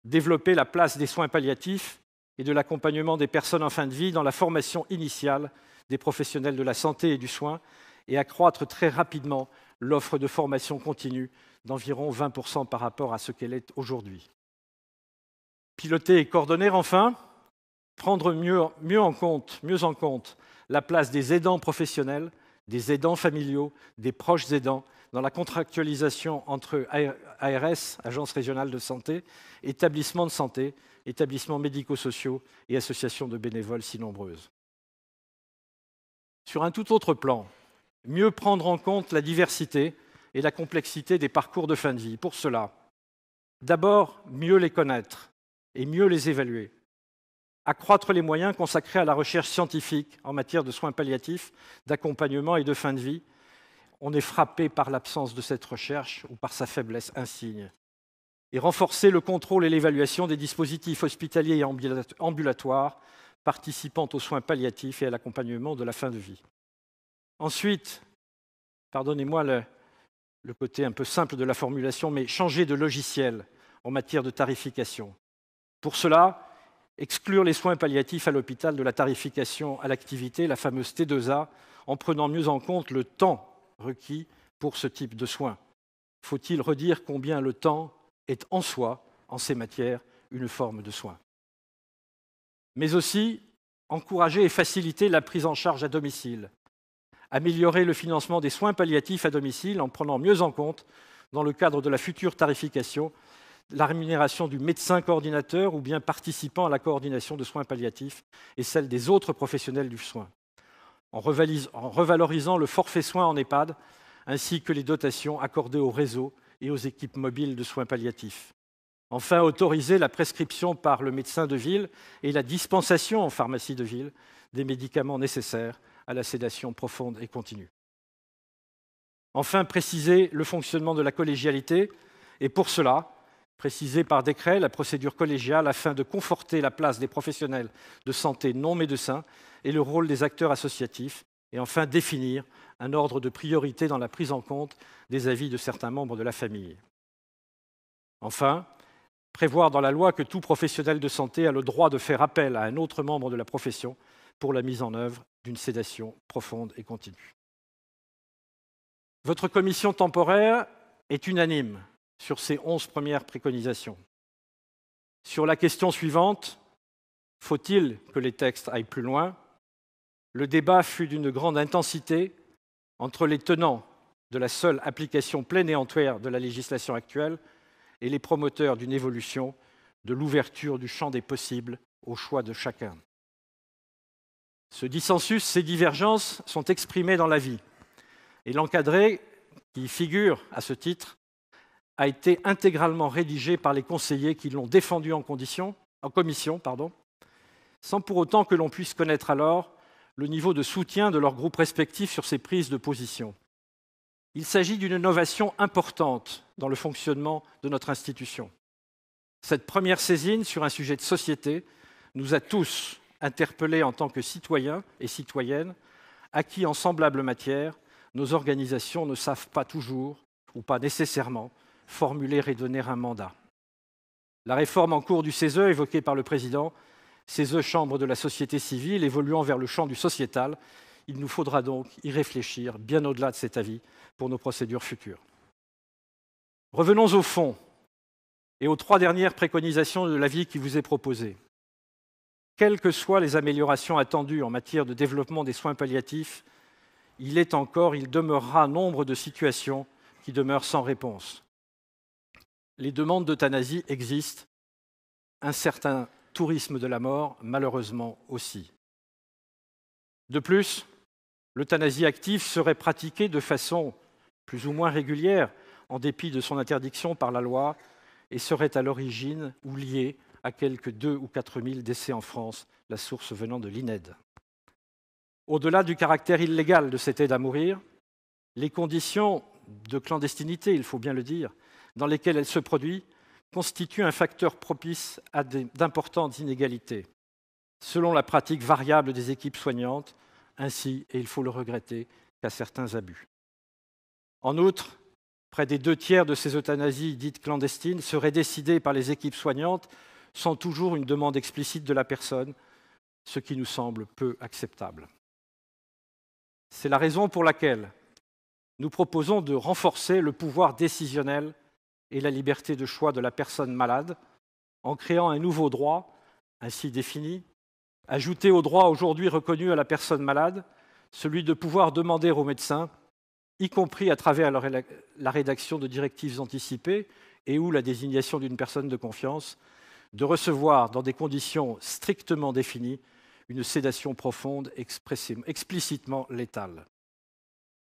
développer la place des soins palliatifs et de l'accompagnement des personnes en fin de vie dans la formation initiale des professionnels de la santé et du soin et accroître très rapidement l'offre de formation continue d'environ 20% par rapport à ce qu'elle est aujourd'hui. Piloter et coordonner enfin, prendre mieux, en compte, mieux en compte la place des aidants professionnels, des aidants familiaux, des proches aidants dans la contractualisation entre ARS, Agence régionale de santé, établissements de santé, établissements médico-sociaux et associations de bénévoles si nombreuses. Sur un tout autre plan, mieux prendre en compte la diversité et la complexité des parcours de fin de vie. Pour cela, d'abord, mieux les connaître et mieux les évaluer. Accroître les moyens consacrés à la recherche scientifique en matière de soins palliatifs, d'accompagnement et de fin de vie, on est frappé par l'absence de cette recherche ou par sa faiblesse insigne. Et renforcer le contrôle et l'évaluation des dispositifs hospitaliers et ambulatoires participant aux soins palliatifs et à l'accompagnement de la fin de vie. Ensuite, pardonnez-moi le, côté un peu simple de la formulation, mais changer de logiciel en matière de tarification. Pour cela, exclure les soins palliatifs à l'hôpital de la tarification à l'activité, la fameuse T2A, en prenant mieux en compte le temps requis pour ce type de soins. Faut-il redire combien le temps est en soi, en ces matières, une forme de soins Mais aussi encourager et faciliter la prise en charge à domicile, améliorer le financement des soins palliatifs à domicile en prenant mieux en compte, dans le cadre de la future tarification, la rémunération du médecin coordinateur ou bien participant à la coordination de soins palliatifs et celle des autres professionnels du soin en revalorisant le forfait soins en EHPAD, ainsi que les dotations accordées aux réseaux et aux équipes mobiles de soins palliatifs. Enfin, autoriser la prescription par le médecin de ville et la dispensation en pharmacie de ville des médicaments nécessaires à la sédation profonde et continue. Enfin, préciser le fonctionnement de la collégialité et pour cela, préciser par décret la procédure collégiale afin de conforter la place des professionnels de santé non médecins et le rôle des acteurs associatifs, et enfin définir un ordre de priorité dans la prise en compte des avis de certains membres de la famille. Enfin, prévoir dans la loi que tout professionnel de santé a le droit de faire appel à un autre membre de la profession pour la mise en œuvre d'une sédation profonde et continue. Votre commission temporaire est unanime sur ces onze premières préconisations. Sur la question suivante, faut-il que les textes aillent plus loin Le débat fut d'une grande intensité entre les tenants de la seule application pleine et entière de la législation actuelle et les promoteurs d'une évolution de l'ouverture du champ des possibles au choix de chacun. Ce dissensus, ces divergences sont exprimées dans la vie et l'encadré, qui figure à ce titre, a été intégralement rédigé par les conseillers qui l'ont défendu en, commission, pardon, sans pour autant que l'on puisse connaître alors le niveau de soutien de leurs groupes respectifs sur ces prises de position. Il s'agit d'une innovation importante dans le fonctionnement de notre institution. Cette première saisine sur un sujet de société nous a tous interpellés en tant que citoyens et citoyennes, à qui, en semblable matière, nos organisations ne savent pas toujours, ou pas nécessairement, formuler et donner un mandat. La réforme en cours du CESE, évoquée par le président, CESE chambre de la société civile, évoluant vers le champ du sociétal, il nous faudra donc y réfléchir bien au-delà de cet avis pour nos procédures futures. Revenons au fond et aux trois dernières préconisations de l'avis qui vous est proposé. Quelles que soient les améliorations attendues en matière de développement des soins palliatifs, il est encore, il demeurera nombre de situations qui demeurent sans réponse les demandes d'euthanasie existent, un certain tourisme de la mort, malheureusement aussi. De plus, l'euthanasie active serait pratiquée de façon plus ou moins régulière, en dépit de son interdiction par la loi, et serait à l'origine ou liée à quelques 2 ou 4 000 décès en France, la source venant de l'INED. Au-delà du caractère illégal de cette aide à mourir, les conditions de clandestinité, il faut bien le dire, dans lesquelles elle se produit constitue un facteur propice à d'importantes inégalités, selon la pratique variable des équipes soignantes, ainsi, et il faut le regretter, qu'à certains abus. En outre, près des deux tiers de ces euthanasies dites clandestines seraient décidées par les équipes soignantes sans toujours une demande explicite de la personne, ce qui nous semble peu acceptable. C'est la raison pour laquelle nous proposons de renforcer le pouvoir décisionnel et la liberté de choix de la personne malade en créant un nouveau droit, ainsi défini, ajouté au droit aujourd'hui reconnu à la personne malade, celui de pouvoir demander aux médecins, y compris à travers la rédaction de directives anticipées et ou la désignation d'une personne de confiance, de recevoir, dans des conditions strictement définies, une sédation profonde explicitement létale.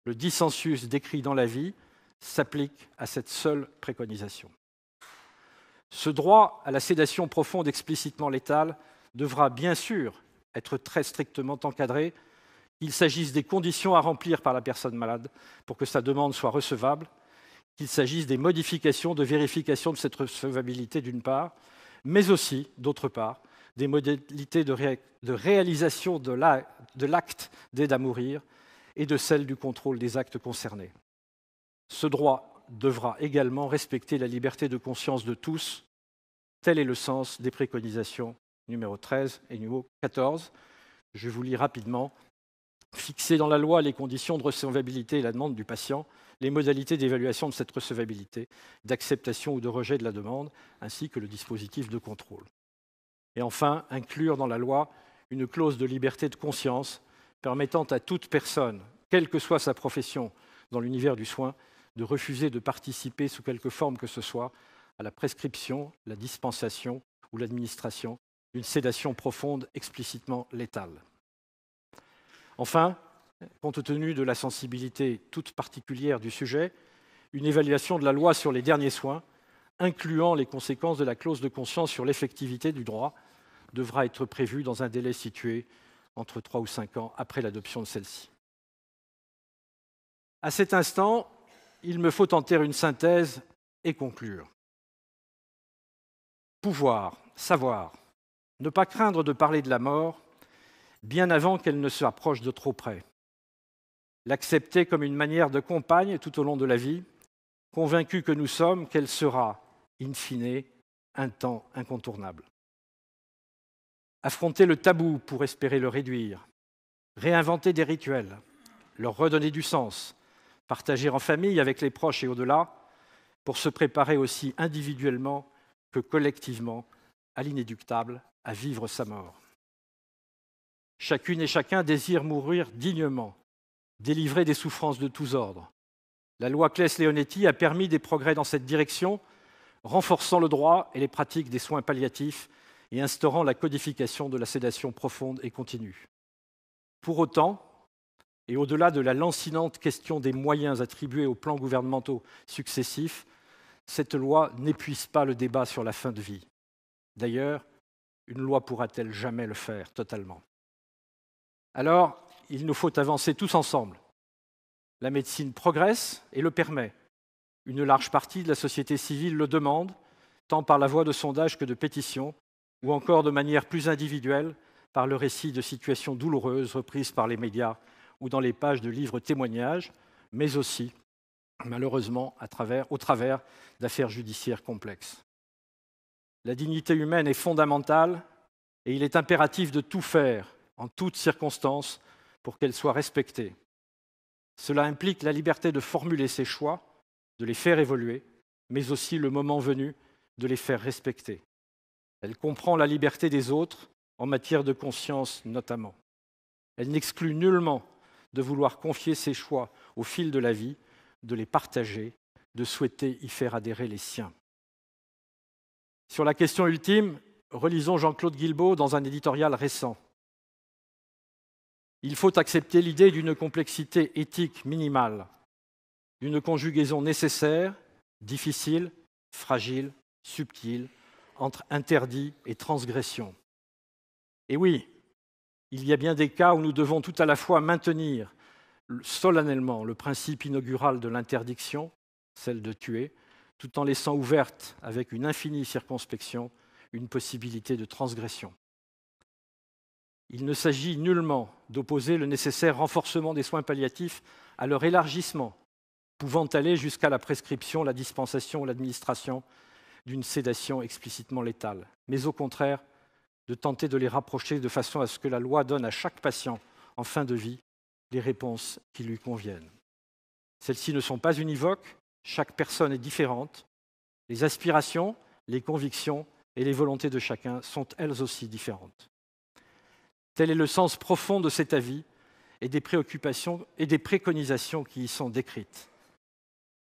Le dissensus décrit dans la vie s'applique à cette seule préconisation. Ce droit à la sédation profonde explicitement létale devra bien sûr être très strictement encadré, qu'il s'agisse des conditions à remplir par la personne malade pour que sa demande soit recevable, qu'il s'agisse des modifications de vérification de cette recevabilité d'une part, mais aussi, d'autre part, des modalités de, de réalisation de l'acte d'aide à mourir et de celle du contrôle des actes concernés. Ce droit devra également respecter la liberté de conscience de tous. Tel est le sens des préconisations numéro 13 et numéro 14. Je vous lis rapidement. Fixer dans la loi les conditions de recevabilité et la demande du patient, les modalités d'évaluation de cette recevabilité, d'acceptation ou de rejet de la demande, ainsi que le dispositif de contrôle. Et enfin, inclure dans la loi une clause de liberté de conscience permettant à toute personne, quelle que soit sa profession dans l'univers du soin, de refuser de participer sous quelque forme que ce soit à la prescription, la dispensation ou l'administration d'une sédation profonde explicitement létale. Enfin, compte tenu de la sensibilité toute particulière du sujet, une évaluation de la loi sur les derniers soins, incluant les conséquences de la clause de conscience sur l'effectivité du droit, devra être prévue dans un délai situé entre 3 ou 5 ans après l'adoption de celle-ci. À cet instant, il me faut tenter une synthèse et conclure. Pouvoir, savoir, ne pas craindre de parler de la mort, bien avant qu'elle ne se rapproche de trop près. L'accepter comme une manière de compagne tout au long de la vie, convaincu que nous sommes qu'elle sera, in fine, un temps incontournable. Affronter le tabou pour espérer le réduire, réinventer des rituels, leur redonner du sens, partager en famille avec les proches et au-delà, pour se préparer aussi individuellement que collectivement à l'inéductable, à vivre sa mort. Chacune et chacun désire mourir dignement, délivré des souffrances de tous ordres. La loi Claes-Leonetti a permis des progrès dans cette direction, renforçant le droit et les pratiques des soins palliatifs et instaurant la codification de la sédation profonde et continue. Pour autant, et au-delà de la lancinante question des moyens attribués aux plans gouvernementaux successifs, cette loi n'épuise pas le débat sur la fin de vie. D'ailleurs, une loi pourra-t-elle jamais le faire totalement Alors, il nous faut avancer tous ensemble. La médecine progresse et le permet. Une large partie de la société civile le demande, tant par la voie de sondage que de pétition, ou encore de manière plus individuelle par le récit de situations douloureuses reprises par les médias ou dans les pages de livres témoignages, mais aussi, malheureusement, au travers d'affaires judiciaires complexes. La dignité humaine est fondamentale et il est impératif de tout faire, en toutes circonstances, pour qu'elle soit respectée. Cela implique la liberté de formuler ses choix, de les faire évoluer, mais aussi le moment venu de les faire respecter. Elle comprend la liberté des autres, en matière de conscience notamment. Elle n'exclut nullement de vouloir confier ses choix au fil de la vie, de les partager, de souhaiter y faire adhérer les siens. Sur la question ultime, relisons Jean-Claude Guilbault dans un éditorial récent. Il faut accepter l'idée d'une complexité éthique minimale, d'une conjugaison nécessaire, difficile, fragile, subtile, entre interdit et transgression. Et oui, il y a bien des cas où nous devons tout à la fois maintenir solennellement le principe inaugural de l'interdiction, celle de tuer, tout en laissant ouverte, avec une infinie circonspection, une possibilité de transgression. Il ne s'agit nullement d'opposer le nécessaire renforcement des soins palliatifs à leur élargissement, pouvant aller jusqu'à la prescription, la dispensation ou l'administration d'une sédation explicitement létale, mais au contraire de tenter de les rapprocher de façon à ce que la loi donne à chaque patient en fin de vie les réponses qui lui conviennent. Celles-ci ne sont pas univoques, chaque personne est différente, les aspirations, les convictions et les volontés de chacun sont elles aussi différentes. Tel est le sens profond de cet avis et des préoccupations et des préconisations qui y sont décrites.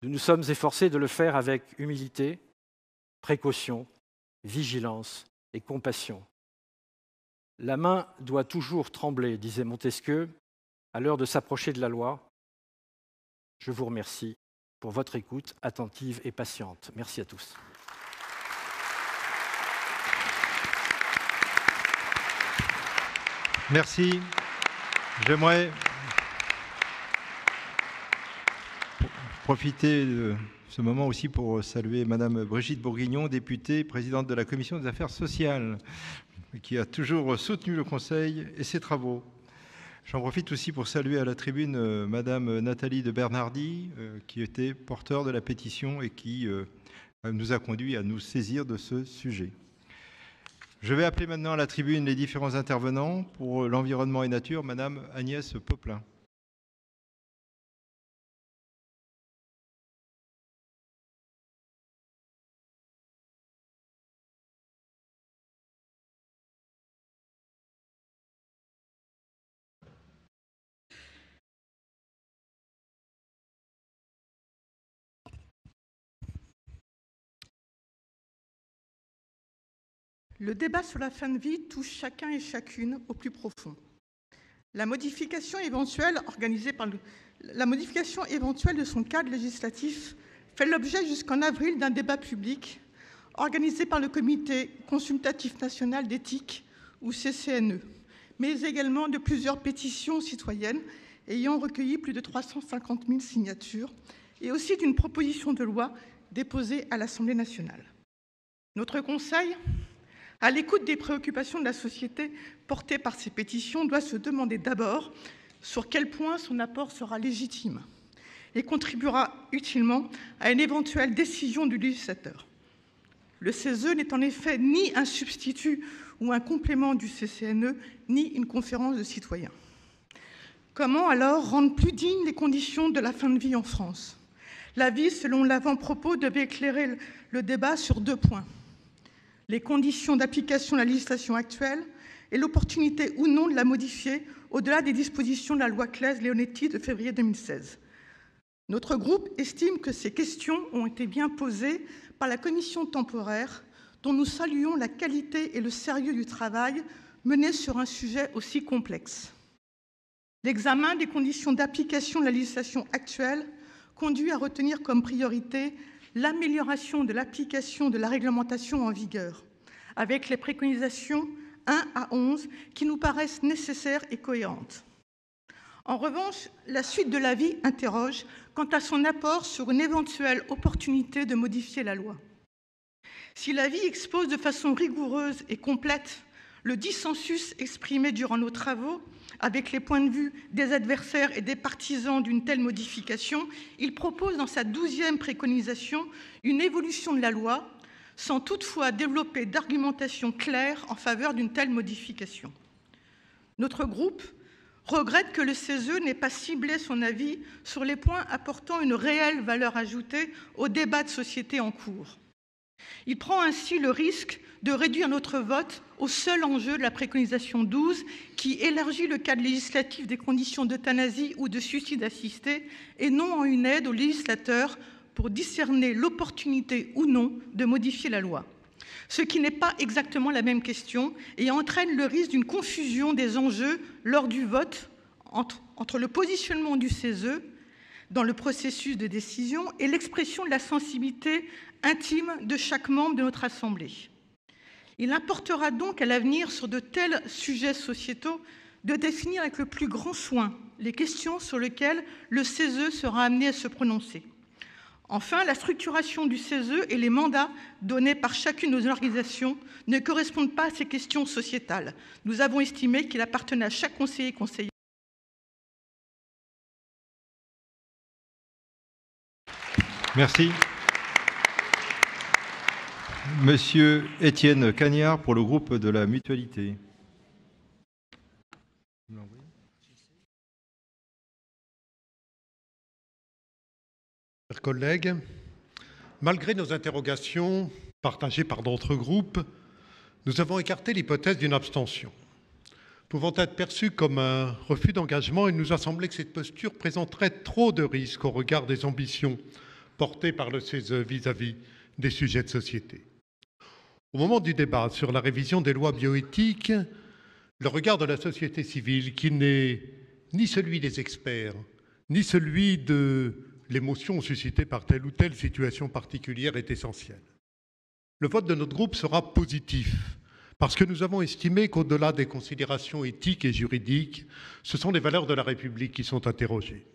Nous nous sommes efforcés de le faire avec humilité, précaution, vigilance et compassion, la main doit toujours trembler, disait Montesquieu, à l'heure de s'approcher de la loi. Je vous remercie pour votre écoute attentive et patiente. Merci à tous. Merci. J'aimerais profiter de ce moment aussi pour saluer Madame Brigitte Bourguignon, députée, présidente de la Commission des affaires sociales qui a toujours soutenu le Conseil et ses travaux. J'en profite aussi pour saluer à la tribune euh, Madame Nathalie de Bernardi, euh, qui était porteur de la pétition et qui euh, nous a conduits à nous saisir de ce sujet. Je vais appeler maintenant à la tribune les différents intervenants pour l'environnement et nature, Madame Agnès Poplin. Le débat sur la fin de vie touche chacun et chacune au plus profond. La modification éventuelle, organisée par de son cadre législatif fait l'objet jusqu'en avril d'un débat public organisé par le Comité consultatif national d'éthique, ou CCNE, mais également de plusieurs pétitions citoyennes ayant recueilli plus de 350 000 signatures, et aussi d'une proposition de loi déposée à l'Assemblée nationale. Notre Conseil à l'écoute des préoccupations de la société portées par ces pétitions doit se demander d'abord sur quel point son apport sera légitime et contribuera utilement à une éventuelle décision du législateur. Le CESE n'est en effet ni un substitut ou un complément du CCNE, ni une conférence de citoyens. Comment alors rendre plus dignes les conditions de la fin de vie en France La vie, selon l'avant-propos, devait éclairer le débat sur deux points les conditions d'application de la législation actuelle et l'opportunité ou non de la modifier au-delà des dispositions de la loi claes leonetti de février 2016. Notre groupe estime que ces questions ont été bien posées par la commission temporaire, dont nous saluons la qualité et le sérieux du travail mené sur un sujet aussi complexe. L'examen des conditions d'application de la législation actuelle conduit à retenir comme priorité l'amélioration de l'application de la réglementation en vigueur, avec les préconisations 1 à 11 qui nous paraissent nécessaires et cohérentes. En revanche, la suite de l'avis interroge quant à son apport sur une éventuelle opportunité de modifier la loi. Si l'avis expose de façon rigoureuse et complète le dissensus exprimé durant nos travaux avec les points de vue des adversaires et des partisans d'une telle modification, il propose dans sa douzième préconisation une évolution de la loi sans toutefois développer d'argumentation claire en faveur d'une telle modification. Notre groupe regrette que le CESE e n'ait pas ciblé son avis sur les points apportant une réelle valeur ajoutée au débat de société en cours. Il prend ainsi le risque de réduire notre vote au seul enjeu de la préconisation 12 qui élargit le cadre législatif des conditions d'euthanasie ou de suicide assisté et non en une aide aux législateurs pour discerner l'opportunité ou non de modifier la loi ce qui n'est pas exactement la même question et entraîne le risque d'une confusion des enjeux lors du vote entre, entre, le positionnement du CESE dans le processus de décision et l'expression de la sensibilité intime de chaque membre de notre Assemblée. Il importera donc à l'avenir sur de tels sujets sociétaux de définir avec le plus grand soin les questions sur lesquelles le CESE sera amené à se prononcer. Enfin, la structuration du CESE et les mandats donnés par chacune de nos organisations ne correspondent pas à ces questions sociétales. Nous avons estimé qu'il appartenait à chaque conseiller et conseiller Merci. Monsieur Étienne Cagnard pour le groupe de la Mutualité. Chers collègues, malgré nos interrogations partagées par d'autres groupes, nous avons écarté l'hypothèse d'une abstention. Pouvant être perçue comme un refus d'engagement, il nous a semblé que cette posture présenterait trop de risques au regard des ambitions portées par le CESE vis à -vis des sujets de société. Au moment du débat sur la révision des lois bioéthiques, le regard de la société civile, qui n'est ni celui des experts, ni celui de l'émotion suscitée par telle ou telle situation particulière, est essentiel. Le vote de notre groupe sera positif, parce que nous avons estimé qu'au-delà des considérations éthiques et juridiques, ce sont les valeurs de la République qui sont interrogées.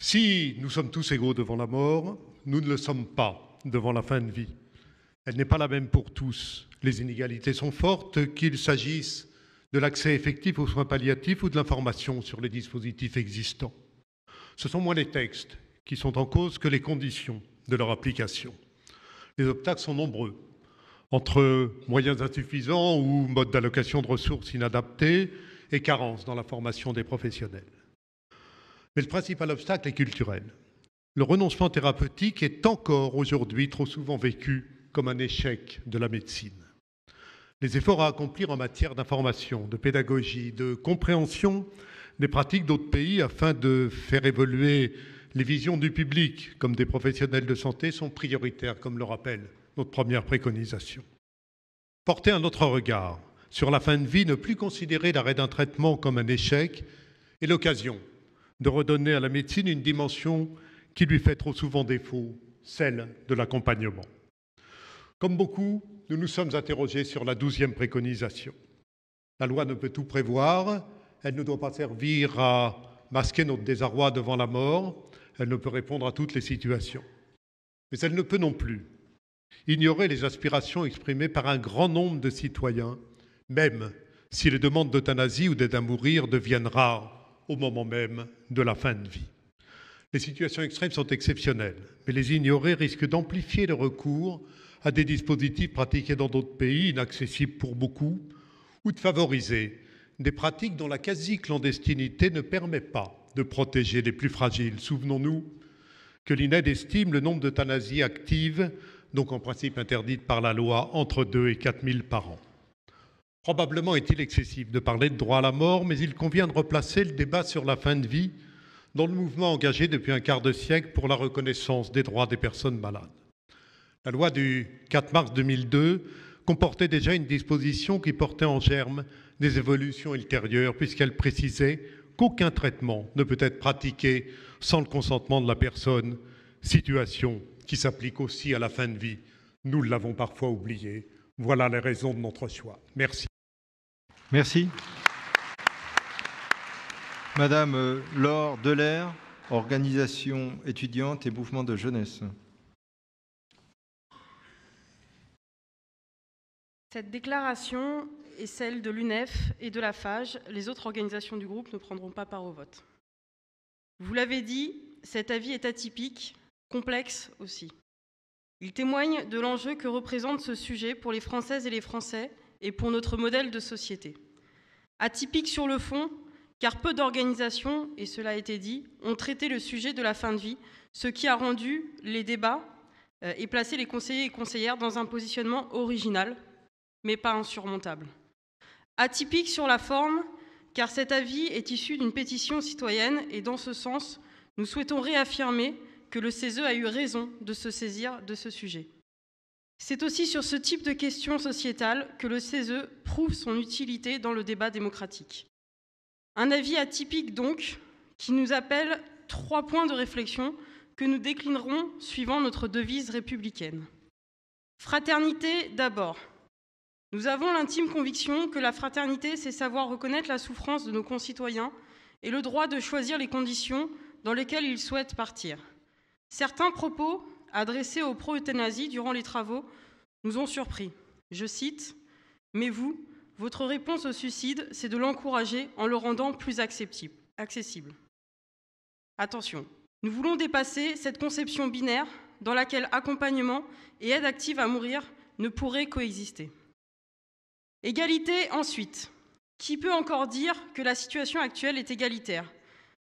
Si nous sommes tous égaux devant la mort, nous ne le sommes pas devant la fin de vie. Elle n'est pas la même pour tous. Les inégalités sont fortes, qu'il s'agisse de l'accès effectif aux soins palliatifs ou de l'information sur les dispositifs existants. Ce sont moins les textes qui sont en cause que les conditions de leur application. Les obstacles sont nombreux, entre moyens insuffisants ou modes d'allocation de ressources inadaptés et carences dans la formation des professionnels. Mais le principal obstacle est culturel. Le renoncement thérapeutique est encore aujourd'hui trop souvent vécu comme un échec de la médecine. Les efforts à accomplir en matière d'information, de pédagogie, de compréhension des pratiques d'autres pays afin de faire évoluer les visions du public comme des professionnels de santé sont prioritaires, comme le rappelle notre première préconisation. Porter un autre regard sur la fin de vie, ne plus considérer l'arrêt d'un traitement comme un échec, est l'occasion de redonner à la médecine une dimension qui lui fait trop souvent défaut, celle de l'accompagnement. Comme beaucoup, nous nous sommes interrogés sur la douzième préconisation. La loi ne peut tout prévoir, elle ne doit pas servir à masquer notre désarroi devant la mort, elle ne peut répondre à toutes les situations. Mais elle ne peut non plus ignorer les aspirations exprimées par un grand nombre de citoyens, même si les demandes d'euthanasie ou d'aide à mourir deviennent rares au moment même de la fin de vie. Les situations extrêmes sont exceptionnelles, mais les ignorer risque d'amplifier le recours à des dispositifs pratiqués dans d'autres pays, inaccessibles pour beaucoup, ou de favoriser des pratiques dont la quasi-clandestinité ne permet pas de protéger les plus fragiles. Souvenons-nous que l'INED estime le nombre d'euthanasies actives, donc en principe interdites par la loi, entre 2 et 4 000 par an. Probablement est-il excessif de parler de droit à la mort, mais il convient de replacer le débat sur la fin de vie dans le mouvement engagé depuis un quart de siècle pour la reconnaissance des droits des personnes malades. La loi du 4 mars 2002 comportait déjà une disposition qui portait en germe des évolutions ultérieures, puisqu'elle précisait qu'aucun traitement ne peut être pratiqué sans le consentement de la personne, situation qui s'applique aussi à la fin de vie. Nous l'avons parfois oublié. Voilà les raisons de notre choix. Merci. Merci. Madame euh, Laure Delair, organisation étudiante et mouvement de jeunesse. Cette déclaration est celle de l'UNEF et de la FAGE. Les autres organisations du groupe ne prendront pas part au vote. Vous l'avez dit, cet avis est atypique, complexe aussi. Il témoigne de l'enjeu que représente ce sujet pour les Françaises et les Français et pour notre modèle de société. Atypique sur le fond, car peu d'organisations, et cela a été dit, ont traité le sujet de la fin de vie, ce qui a rendu les débats euh, et placé les conseillers et conseillères dans un positionnement original, mais pas insurmontable. Atypique sur la forme, car cet avis est issu d'une pétition citoyenne et dans ce sens, nous souhaitons réaffirmer que le CESE a eu raison de se saisir de ce sujet. C'est aussi sur ce type de questions sociétales que le CESE prouve son utilité dans le débat démocratique. Un avis atypique donc, qui nous appelle trois points de réflexion que nous déclinerons suivant notre devise républicaine. Fraternité d'abord, nous avons l'intime conviction que la fraternité, c'est savoir reconnaître la souffrance de nos concitoyens et le droit de choisir les conditions dans lesquelles ils souhaitent partir. Certains propos adressés aux pro-euthanasie durant les travaux nous ont surpris. Je cite Mais vous, votre réponse au suicide, c'est de l'encourager en le rendant plus accessible. Attention, nous voulons dépasser cette conception binaire dans laquelle accompagnement et aide active à mourir ne pourraient coexister. Égalité ensuite. Qui peut encore dire que la situation actuelle est égalitaire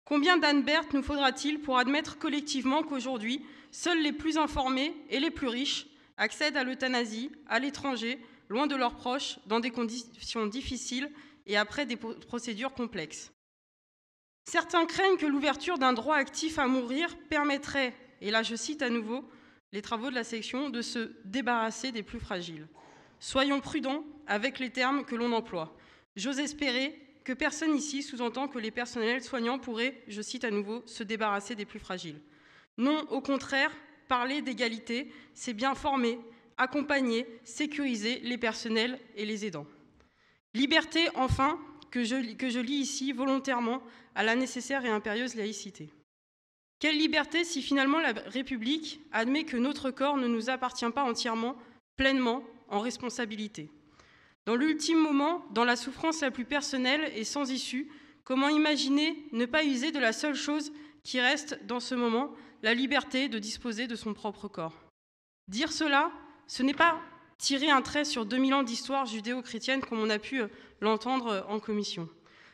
Combien d'Anne Bert nous faudra-t-il pour admettre collectivement qu'aujourd'hui, seuls les plus informés et les plus riches accèdent à l'euthanasie à l'étranger, loin de leurs proches, dans des conditions difficiles et après des procédures complexes Certains craignent que l'ouverture d'un droit actif à mourir permettrait, et là je cite à nouveau les travaux de la section, de se débarrasser des plus fragiles. Soyons prudents avec les termes que l'on emploie. J'ose espérer que personne ici sous-entend que les personnels soignants pourraient, je cite à nouveau, se débarrasser des plus fragiles. Non, au contraire, parler d'égalité, c'est bien former, accompagner, sécuriser les personnels et les aidants. Liberté, enfin, que je, que je lis ici volontairement à la nécessaire et impérieuse laïcité. Quelle liberté si finalement la République admet que notre corps ne nous appartient pas entièrement, pleinement, en responsabilité. Dans l'ultime moment, dans la souffrance la plus personnelle et sans issue, comment imaginer ne pas user de la seule chose qui reste dans ce moment, la liberté de disposer de son propre corps Dire cela, ce n'est pas tirer un trait sur 2000 ans d'histoire judéo-chrétienne comme on a pu euh, l'entendre euh, en commission.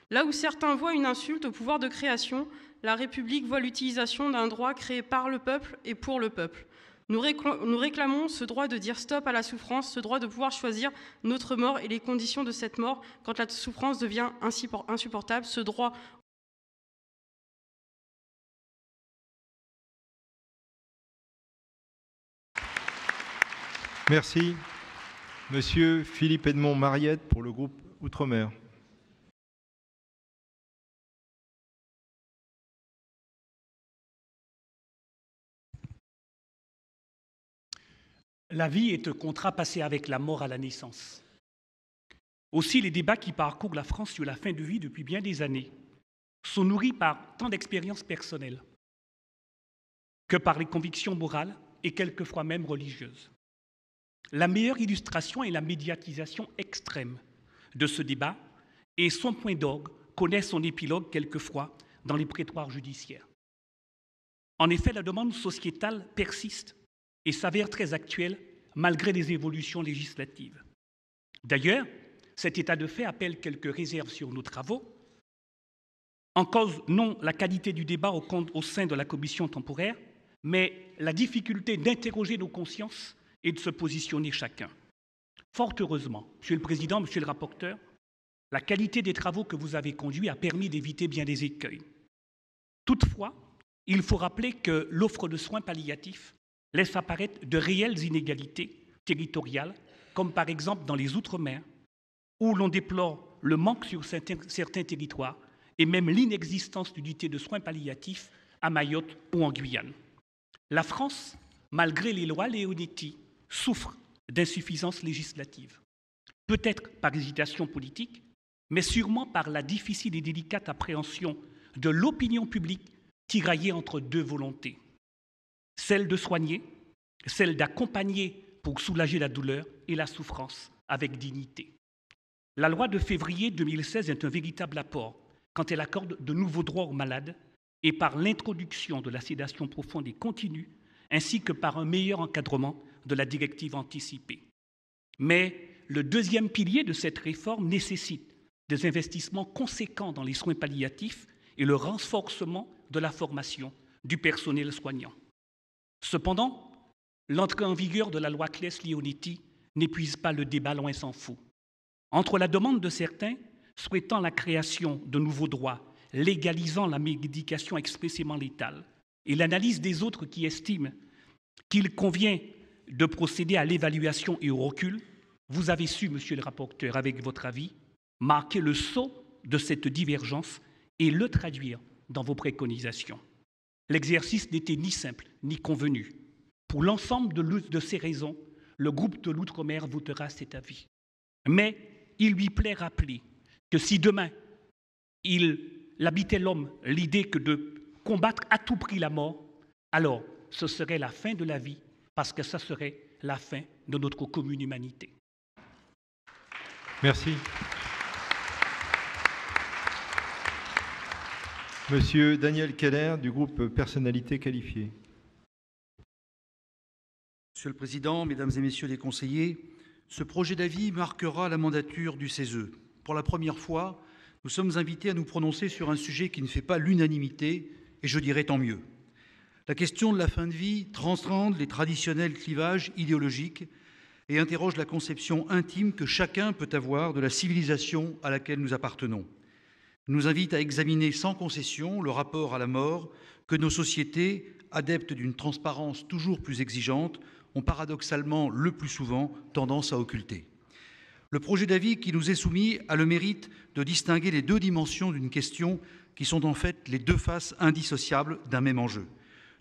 Là où certains voient une insulte au pouvoir de création, la République voit l'utilisation d'un droit créé par le peuple et pour le peuple. Nous, réclamons ce droit de dire stop à la souffrance, ce droit de pouvoir choisir notre mort et les conditions de cette mort quand la souffrance devient insupportable, ce droit Merci. Monsieur Philippe Edmond Mariette pour le groupe Outre-mer. La vie est un contrat passé avec la mort à la naissance. Aussi, les débats qui parcourent la France sur la fin de vie depuis bien des années sont nourris par tant d'expériences personnelles que par les convictions morales et quelquefois même religieuses. La meilleure illustration est la médiatisation extrême de ce débat et son point d'orgue connaît son épilogue quelquefois dans les prétoires judiciaires. En effet, la demande sociétale persiste et s'avère très actuel malgré les évolutions législatives. D'ailleurs, cet état de fait appelle quelques réserves sur nos travaux. En cause, non la qualité du débat au, sein de la commission temporaire, mais la difficulté d'interroger nos consciences et de se positionner chacun. Fort heureusement, Monsieur le Président, Monsieur le rapporteur, la qualité des travaux que vous avez conduits a permis d'éviter bien des écueils. Toutefois, il faut rappeler que l'offre de soins palliatifs laisse apparaître de réelles inégalités territoriales, comme par exemple dans les Outre-mer, où l'on déplore le manque sur certains, territoires et même l'inexistence d'unités de soins palliatifs à Mayotte ou en Guyane. La France, malgré les lois Leonetti, souffre d'insuffisance législative, peut-être par hésitation politique, mais sûrement par la difficile et délicate appréhension de l'opinion publique tiraillée entre deux volontés celle de soigner, celle d'accompagner pour soulager la douleur et la souffrance avec dignité. La loi de février 2016 est un véritable apport quand elle accorde de nouveaux droits aux malades et par l'introduction de la sédation profonde et continue, ainsi que par un meilleur encadrement de la directive anticipée. Mais le deuxième pilier de cette réforme nécessite des investissements conséquents dans les soins palliatifs et le renforcement de la formation du personnel soignant. Cependant, l'entrée en vigueur de la loi Claes-Leonetti n'épuise pas le débat, loin s'en faut. Entre la demande de certains souhaitant la création de nouveaux droits légalisant la médication expressément létale et l'analyse des autres qui estiment qu'il convient de procéder à l'évaluation et au recul, vous avez su, monsieur le rapporteur, avec votre avis, marquer le saut de cette divergence et le traduire dans vos préconisations. L'exercice n'était ni simple ni convenu. Pour l'ensemble de, ces raisons, le groupe de l'Outre-mer votera cet avis. Mais il lui plaît rappeler que si demain il habitait l'homme l'idée que de combattre à tout prix la mort, alors ce serait la fin de la vie, parce que ça serait la fin de notre commune humanité. Merci. Monsieur Daniel Keller du groupe Personnalités qualifiées. Monsieur le Président, Mesdames et Messieurs les conseillers, ce projet d'avis marquera la mandature du CESE. Pour la première fois, nous sommes invités à nous prononcer sur un sujet qui ne fait pas l'unanimité, et je dirais tant mieux. La question de la fin de vie transcende les traditionnels clivages idéologiques et interroge la conception intime que chacun peut avoir de la civilisation à laquelle nous appartenons nous invite à examiner sans concession le rapport à la mort que nos sociétés, adeptes d'une transparence toujours plus exigeante, ont paradoxalement le plus souvent tendance à occulter. Le projet d'avis qui nous est soumis a le mérite de distinguer les deux dimensions d'une question qui sont en fait les deux faces indissociables d'un même enjeu.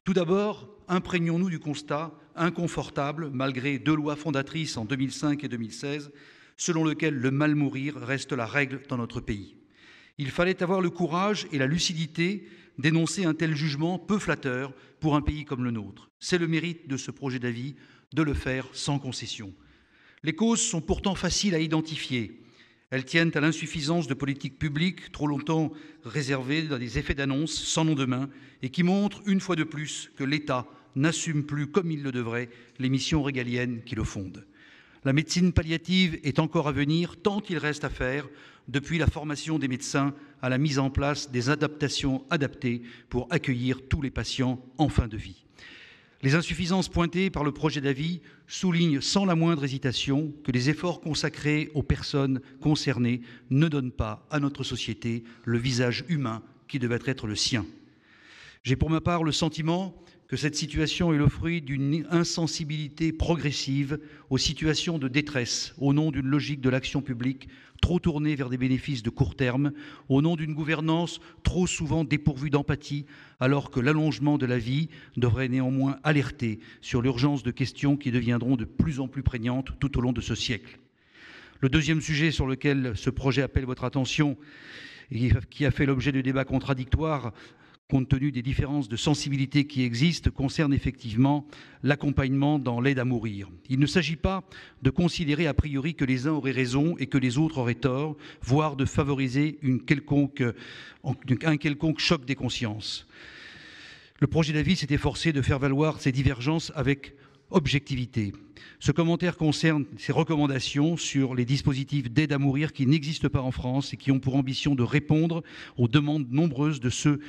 Tout d'abord, imprégnons-nous du constat inconfortable, malgré deux lois fondatrices en 2005 et 2016, selon lequel le mal mourir reste la règle dans notre pays. Il fallait avoir le courage et la lucidité d'énoncer un tel jugement peu flatteur pour un pays comme le nôtre. C'est le mérite de ce projet d'avis de le faire sans concession. Les causes sont pourtant faciles à identifier. Elles tiennent à l'insuffisance de politiques publiques trop longtemps réservées dans des effets d'annonce sans nom de main et qui montrent une fois de plus que l'État n'assume plus comme il le devrait les missions régaliennes qui le fondent. La médecine palliative est encore à venir tant il reste à faire depuis la formation des médecins à la mise en place des adaptations adaptées pour accueillir tous les patients en fin de vie. Les insuffisances pointées par le projet d'avis soulignent sans la moindre hésitation que les efforts consacrés aux personnes concernées ne donnent pas à notre société le visage humain qui devait être le sien. J'ai pour ma part le sentiment que cette situation est le fruit d'une insensibilité progressive aux situations de détresse, au nom d'une logique de l'action publique trop tournée vers des bénéfices de court terme, au nom d'une gouvernance trop souvent dépourvue d'empathie, alors que l'allongement de la vie devrait néanmoins alerter sur l'urgence de questions qui deviendront de plus en plus prégnantes tout au long de ce siècle. Le deuxième sujet sur lequel ce projet appelle votre attention et qui a fait l'objet de débats contradictoires compte tenu des différences de sensibilité qui existent, concerne effectivement l'accompagnement dans l'aide à mourir. Il ne s'agit pas de considérer a priori que les uns auraient raison et que les autres auraient tort, voire de favoriser une quelconque, un quelconque choc des consciences. Le projet d'avis s'est efforcé de faire valoir ces divergences avec objectivité. Ce commentaire concerne ses recommandations sur les dispositifs d'aide à mourir qui n'existent pas en France et qui ont pour ambition de répondre aux demandes nombreuses de ceux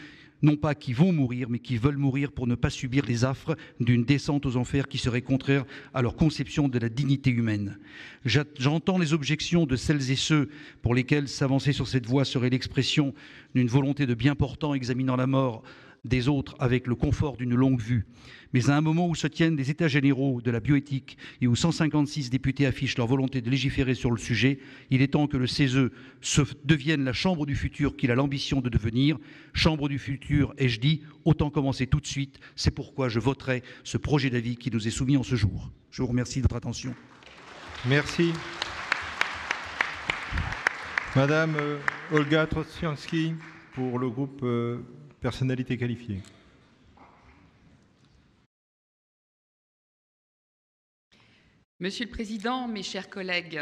non pas qui vont mourir, mais qui veulent mourir pour ne pas subir les affres d'une descente aux enfers qui serait contraire à leur conception de la dignité humaine. J'entends les objections de celles et ceux pour lesquels s'avancer sur cette voie serait l'expression d'une volonté de bien portant examinant la mort des autres avec le confort d'une longue vue. Mais à un moment où se tiennent des États généraux de la bioéthique et où 156 députés affichent leur volonté de légiférer sur le sujet, il est temps que le CESE se devienne la Chambre du futur qu'il a l'ambition de devenir. Chambre du futur, ai-je dis autant commencer tout de suite. C'est pourquoi je voterai ce projet d'avis qui nous est soumis en ce jour. Je vous remercie de votre attention. Merci. Madame euh, Olga Trotsianski pour le groupe euh, Personnalité qualifiée. Monsieur le Président, mes chers collègues,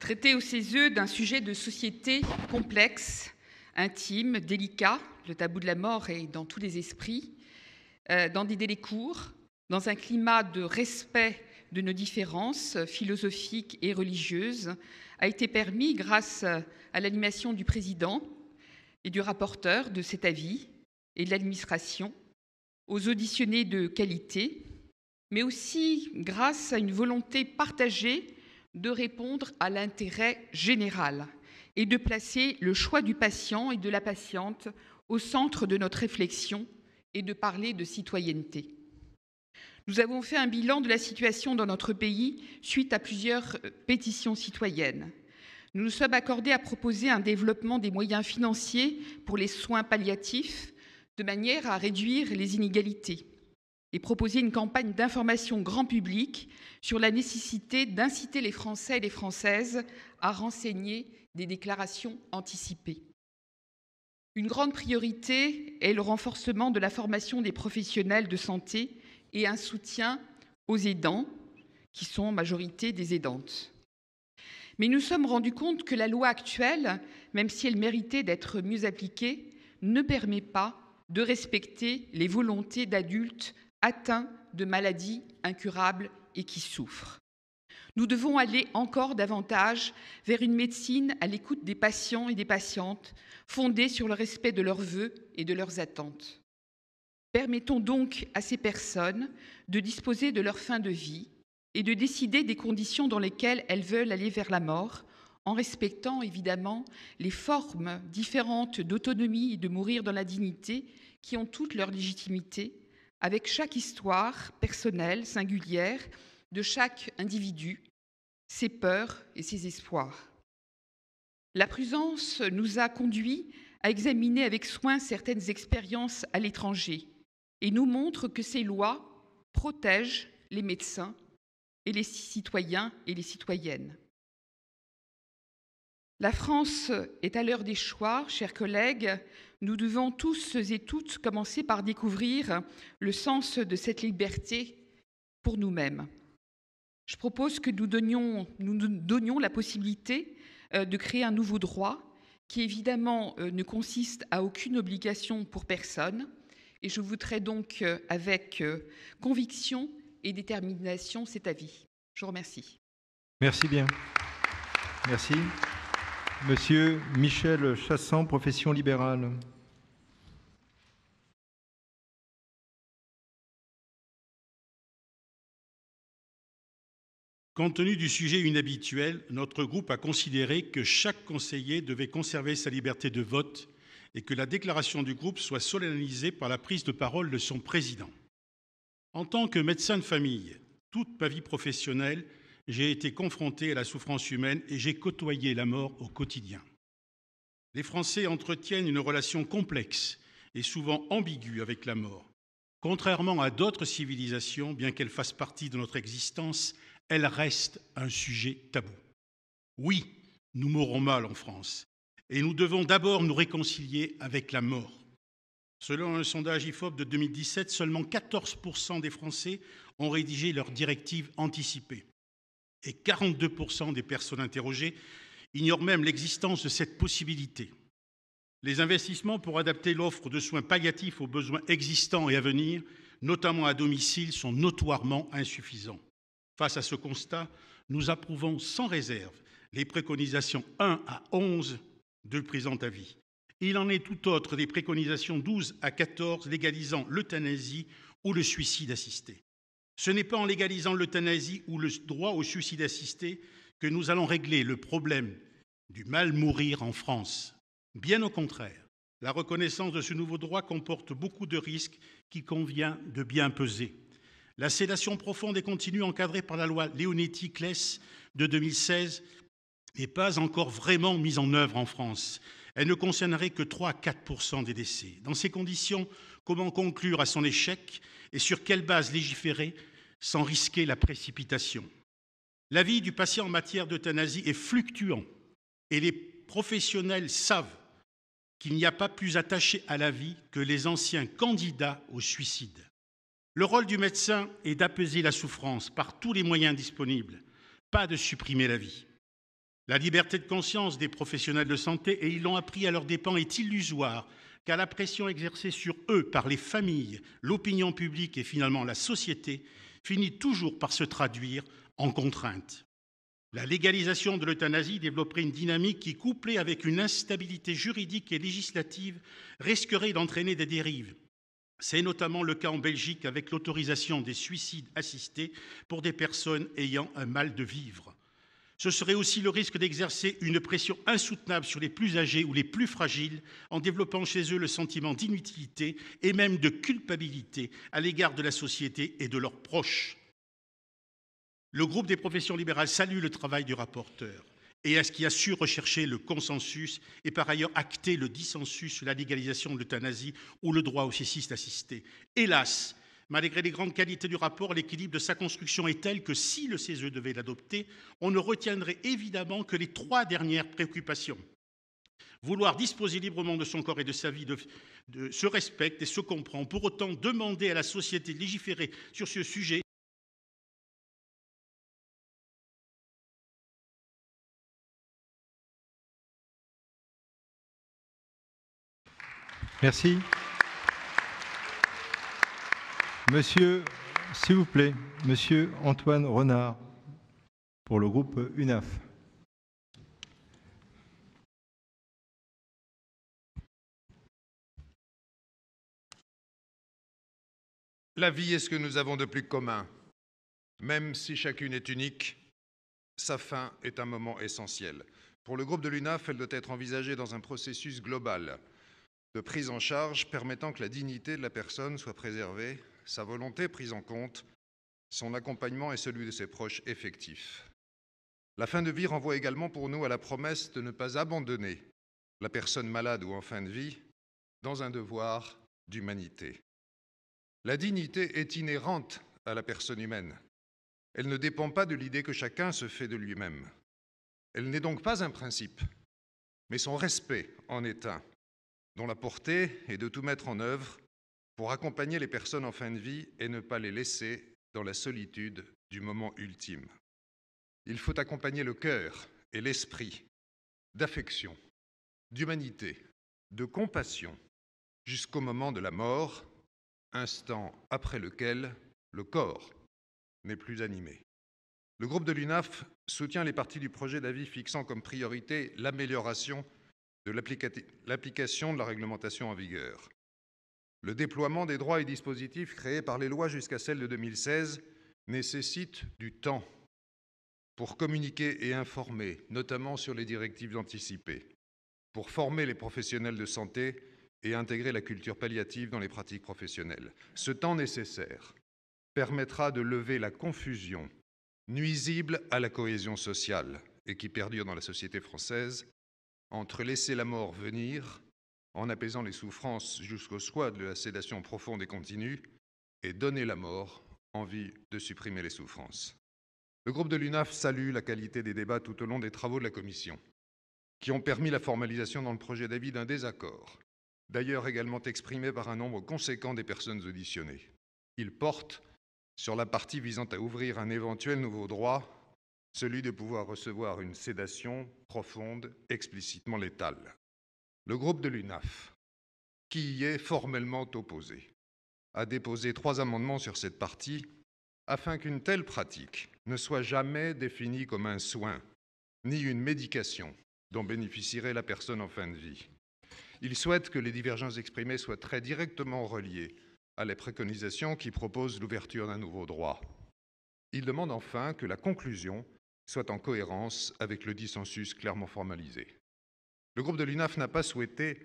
traiter au CESE d'un sujet de société complexe, intime, délicat, le tabou de la mort est dans tous les esprits, euh, dans des délais courts, dans un climat de respect de nos différences philosophiques et religieuses, a été permis grâce à l'animation du président et du rapporteur de cet avis et de l'administration aux auditionnés de qualité, mais aussi grâce à une volonté partagée de répondre à l'intérêt général et de placer le choix du patient et de la patiente au centre de notre réflexion et de parler de citoyenneté. Nous avons fait un bilan de la situation dans notre pays suite à plusieurs euh, pétitions citoyennes. Nous nous sommes accordés à proposer un développement des moyens financiers pour les soins palliatifs de manière à réduire les inégalités et proposer une campagne d'information grand public sur la nécessité d'inciter les Français et les Françaises à renseigner des déclarations anticipées. Une grande priorité est le renforcement de la formation des professionnels de santé et un soutien aux aidants, qui sont en majorité des aidantes. Mais nous sommes rendus compte que la loi actuelle, même si elle méritait d'être mieux appliquée, ne permet pas de respecter les volontés d'adultes atteints de maladies incurables et qui souffrent. Nous devons aller encore davantage vers une médecine à l'écoute des patients et des patientes, fondée sur le respect de leurs vœux et de leurs attentes. Permettons donc à ces personnes de disposer de leur fin de vie et de décider des conditions dans lesquelles elles veulent aller vers la mort, en respectant évidemment les formes différentes d'autonomie et de mourir dans la dignité qui ont toute leur légitimité, avec chaque histoire personnelle, singulière, de chaque individu, ses peurs et ses espoirs. La prudence nous a conduits à examiner avec soin certaines expériences à l'étranger et nous montre que ces lois protègent les médecins et les citoyens et les citoyennes. La France est à l'heure des choix, chers collègues. Nous devons tous et toutes commencer par découvrir le sens de cette liberté pour nous-mêmes. Je propose que nous donnions, nous donnions la possibilité euh, de créer un nouveau droit qui évidemment euh, ne consiste à aucune obligation pour personne. Et je voudrais donc euh, avec conviction et détermination ta avis. Je vous remercie. Merci bien. Merci. Monsieur Michel Chassan, profession libérale. Compte tenu du sujet inhabituel, notre groupe a considéré que chaque conseiller devait conserver sa liberté de vote et que la déclaration du groupe soit solennalisée par la prise de parole de son président. En tant que médecin de famille, toute ma vie professionnelle, j'ai été confronté à la souffrance humaine et j'ai côtoyé la mort au quotidien. Les Français entretiennent une relation complexe et souvent ambiguë avec la mort. Contrairement à d'autres civilisations, bien qu'elle fasse partie de notre existence, elle reste un sujet tabou. Oui, nous mourons mal en France, et nous devons d'abord nous réconcilier avec la mort. Selon un sondage IFOP de 2017, seulement 14% des Français ont rédigé leur directive anticipée. Et 42% des personnes interrogées ignorent même l'existence de cette possibilité. Les investissements pour adapter l'offre de soins palliatifs aux besoins existants et à venir, notamment à domicile, sont notoirement insuffisants. Face à ce constat, nous approuvons sans réserve les préconisations 1 à 11 du présent avis. Il en est tout autre des préconisations 12 à 14 légalisant l'euthanasie ou le suicide assisté. Ce n'est pas en légalisant l'euthanasie ou le droit au suicide assisté que nous allons régler le problème du mal mourir en France. Bien au contraire, la reconnaissance de ce nouveau droit comporte beaucoup de risques qui convient de bien peser. La sédation profonde et continue encadrée par la loi leonetti clès de 2016 n'est pas encore vraiment mise en œuvre en France. Elle ne concernerait que 3 à 4 des décès. Dans ces conditions, comment conclure à son échec et sur quelle base légiférer sans risquer la précipitation L'avis du patient en matière d'euthanasie est fluctuant et les professionnels savent qu'il n'y a pas plus attaché à la vie que les anciens candidats au suicide. Le rôle du médecin est d'apaiser la souffrance par tous les moyens disponibles, pas de supprimer la vie. La liberté de conscience des professionnels de santé, et ils l'ont appris à leurs dépens, est illusoire, car la pression exercée sur eux par les familles, l'opinion publique et finalement la société finit toujours par se traduire en contrainte. La légalisation de l'euthanasie développerait une dynamique qui, couplée avec une instabilité juridique et législative, risquerait d'entraîner des dérives. C'est notamment le cas en Belgique avec l'autorisation des suicides assistés pour des personnes ayant un mal de vivre. Ce serait aussi le risque d'exercer une pression insoutenable sur les plus âgés ou les plus fragiles, en développant chez eux le sentiment d'inutilité et même de culpabilité à l'égard de la société et de leurs proches. Le groupe des professions libérales salue le travail du rapporteur et à ce qui a su rechercher le consensus et par ailleurs acter le dissensus sur la légalisation de l'euthanasie ou le droit au assisté. Hélas, Malgré les grandes qualités du rapport, l'équilibre de sa construction est tel que si le CESE devait l'adopter, on ne retiendrait évidemment que les trois dernières préoccupations. Vouloir disposer librement de son corps et de sa vie se respecte et se comprend. Pour autant, demander à la société de légiférer sur ce sujet Merci. Monsieur, s'il vous plaît, Monsieur Antoine Renard, pour le groupe UNAF. La vie est ce que nous avons de plus commun. Même si chacune est unique, sa fin est un moment essentiel. Pour le groupe de l'UNAF, elle doit être envisagée dans un processus global de prise en charge permettant que la dignité de la personne soit préservée sa volonté prise en compte, son accompagnement et celui de ses proches effectifs. La fin de vie renvoie également pour nous à la promesse de ne pas abandonner la personne malade ou en fin de vie dans un devoir d'humanité. La dignité est inhérente à la personne humaine. Elle ne dépend pas de l'idée que chacun se fait de lui-même. Elle n'est donc pas un principe, mais son respect en est un, dont la portée est de tout mettre en œuvre pour accompagner les personnes en fin de vie et ne pas les laisser dans la solitude du moment ultime. Il faut accompagner le cœur et l'esprit d'affection, d'humanité, de compassion, jusqu'au moment de la mort, instant après lequel le corps n'est plus animé. Le groupe de l'UNAF soutient les parties du projet d'avis fixant comme priorité l'amélioration de l'application de la réglementation en vigueur le déploiement des droits et dispositifs créés par les lois jusqu'à celle de 2016 nécessite du temps pour communiquer et informer, notamment sur les directives anticipées, pour former les professionnels de santé et intégrer la culture palliative dans les pratiques professionnelles. Ce temps nécessaire permettra de lever la confusion nuisible à la cohésion sociale et qui perdure dans la société française entre laisser la mort venir en apaisant les souffrances jusqu'au soi de la sédation profonde et continue, et donner la mort en vue de supprimer les souffrances. Le groupe de l'UNAF salue la qualité des débats tout au long des travaux de la Commission, qui ont permis la formalisation dans le projet d'avis d'un désaccord, d'ailleurs également exprimé par un nombre conséquent des personnes auditionnées. Il porte sur la partie visant à ouvrir un éventuel nouveau droit, celui de pouvoir recevoir une sédation profonde explicitement létale le groupe de l'UNAF, qui y est formellement opposé, a déposé trois amendements sur cette partie afin qu'une telle pratique ne soit jamais définie comme un soin ni une médication dont bénéficierait la personne en fin de vie. Il souhaite que les divergences exprimées soient très directement reliées à les préconisations qui proposent l'ouverture d'un nouveau droit. Il demande enfin que la conclusion soit en cohérence avec le dissensus clairement formalisé. Le groupe de l'UNAF n'a pas souhaité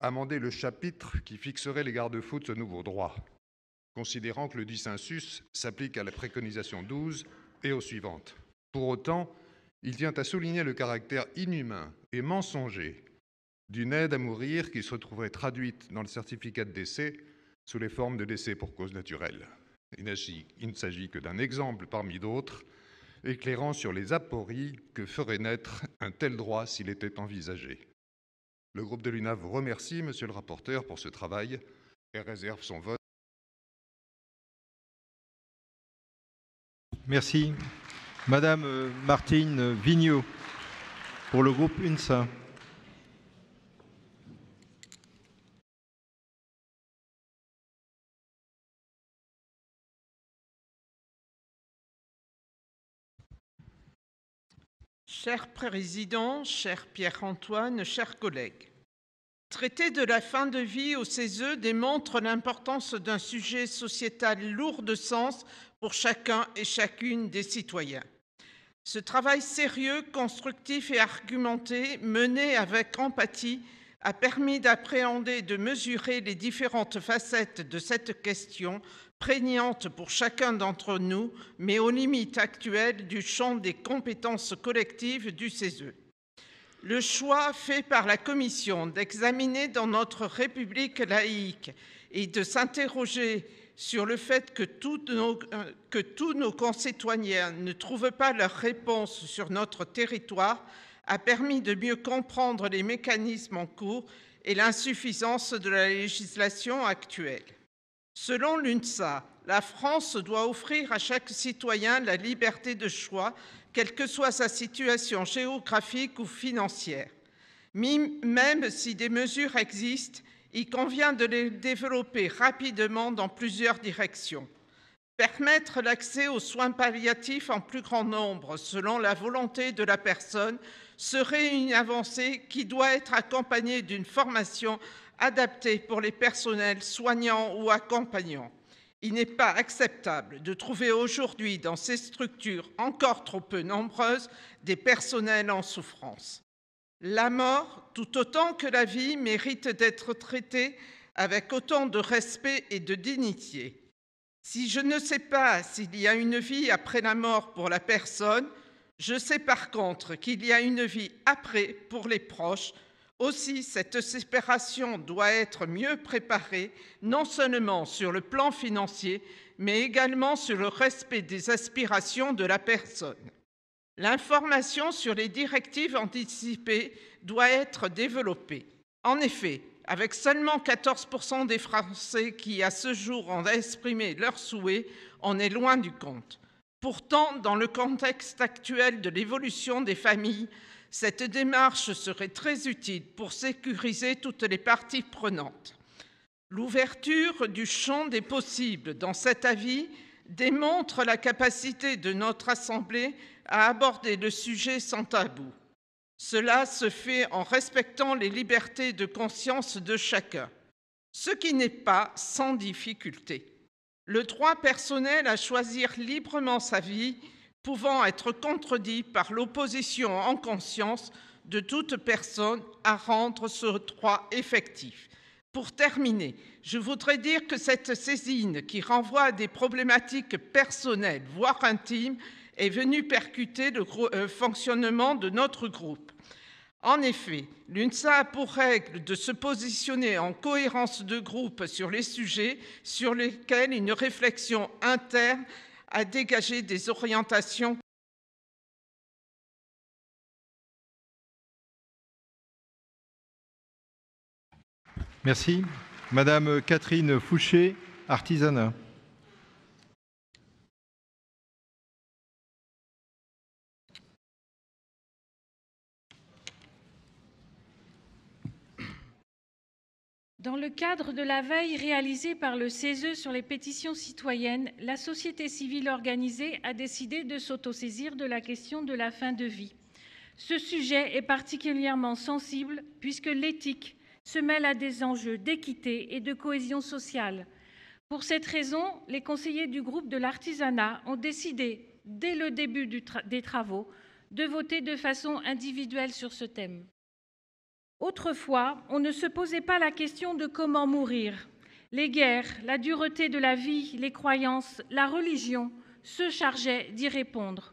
amender le chapitre qui fixerait les garde-fous de ce nouveau droit, considérant que le dissensus s'applique à la préconisation 12 et aux suivantes. Pour autant, il tient à souligner le caractère inhumain et mensonger d'une aide à mourir qui se retrouverait traduite dans le certificat de décès sous les formes de décès pour cause naturelle. Il, il ne s'agit que d'un exemple parmi d'autres, éclairant sur les apories que ferait naître un tel droit s'il était envisagé. Le groupe de l'UNA vous remercie, monsieur le rapporteur, pour ce travail et réserve son vote. Merci. Madame euh, Martine Vigneault, pour le groupe UNSA. Cher Président, cher Pierre-Antoine, chers collègues, traiter de la fin de vie au CESE démontre l'importance d'un sujet sociétal lourd de sens pour chacun et chacune des citoyens. Ce travail sérieux, constructif et argumenté, mené avec empathie, a permis d'appréhender et de mesurer les différentes facettes de cette question prégnante pour chacun d'entre nous, mais aux limites actuelles du champ des compétences collectives du CESE. Le choix fait par la Commission d'examiner dans notre République laïque et de s'interroger sur le fait que, euh, que tous nos concitoyens ne trouvent pas leur réponse sur notre territoire a permis de mieux comprendre les mécanismes en cours et l'insuffisance de la législation actuelle. Selon l'UNSA, la France doit offrir à chaque citoyen la liberté de choix, quelle que soit sa situation géographique ou financière. Même si des mesures existent, il convient de les développer rapidement dans plusieurs directions. Permettre l'accès aux soins palliatifs en plus grand nombre, selon la volonté de la personne, serait une avancée qui doit être accompagnée d'une formation adapté pour les personnels soignants ou accompagnants. Il n'est pas acceptable de trouver aujourd'hui dans ces structures encore trop peu nombreuses des personnels en souffrance. La mort, tout autant que la vie, mérite d'être traitée avec autant de respect et de dignité. Si je ne sais pas s'il y a une vie après la mort pour la personne, je sais par contre qu'il y a une vie après pour les proches, aussi, cette séparation doit être mieux préparée, non seulement sur le plan financier, mais également sur le respect des aspirations de la personne. L'information sur les directives anticipées doit être développée. En effet, avec seulement 14% des Français qui, à ce jour, ont exprimé leurs souhait, on est loin du compte. Pourtant, dans le contexte actuel de l'évolution des familles, cette démarche serait très utile pour sécuriser toutes les parties prenantes. L'ouverture du champ des possibles dans cet avis démontre la capacité de notre Assemblée à aborder le sujet sans tabou. Cela se fait en respectant les libertés de conscience de chacun, ce qui n'est pas sans difficulté. Le droit personnel à choisir librement sa vie pouvant être contredit par l'opposition en conscience de toute personne à rendre ce droit effectif. Pour terminer, je voudrais dire que cette saisine, qui renvoie à des problématiques personnelles, voire intimes, est venue percuter le euh, fonctionnement de notre groupe. En effet, l'UNSA a pour règle de se positionner en cohérence de groupe sur les sujets sur lesquels une réflexion interne à dégager des orientations Merci. Madame Catherine Fouché, artisanat. Dans le cadre de la veille réalisée par le CESE sur les pétitions citoyennes, la société civile organisée a décidé de s'autosaisir de la question de la fin de vie. Ce sujet est particulièrement sensible puisque l'éthique se mêle à des enjeux d'équité et de cohésion sociale. Pour cette raison, les conseillers du groupe de l'artisanat ont décidé, dès le début des travaux, de voter de façon individuelle sur ce thème. Autrefois, on ne se posait pas la question de comment mourir. Les guerres, la dureté de la vie, les croyances, la religion se chargeaient d'y répondre.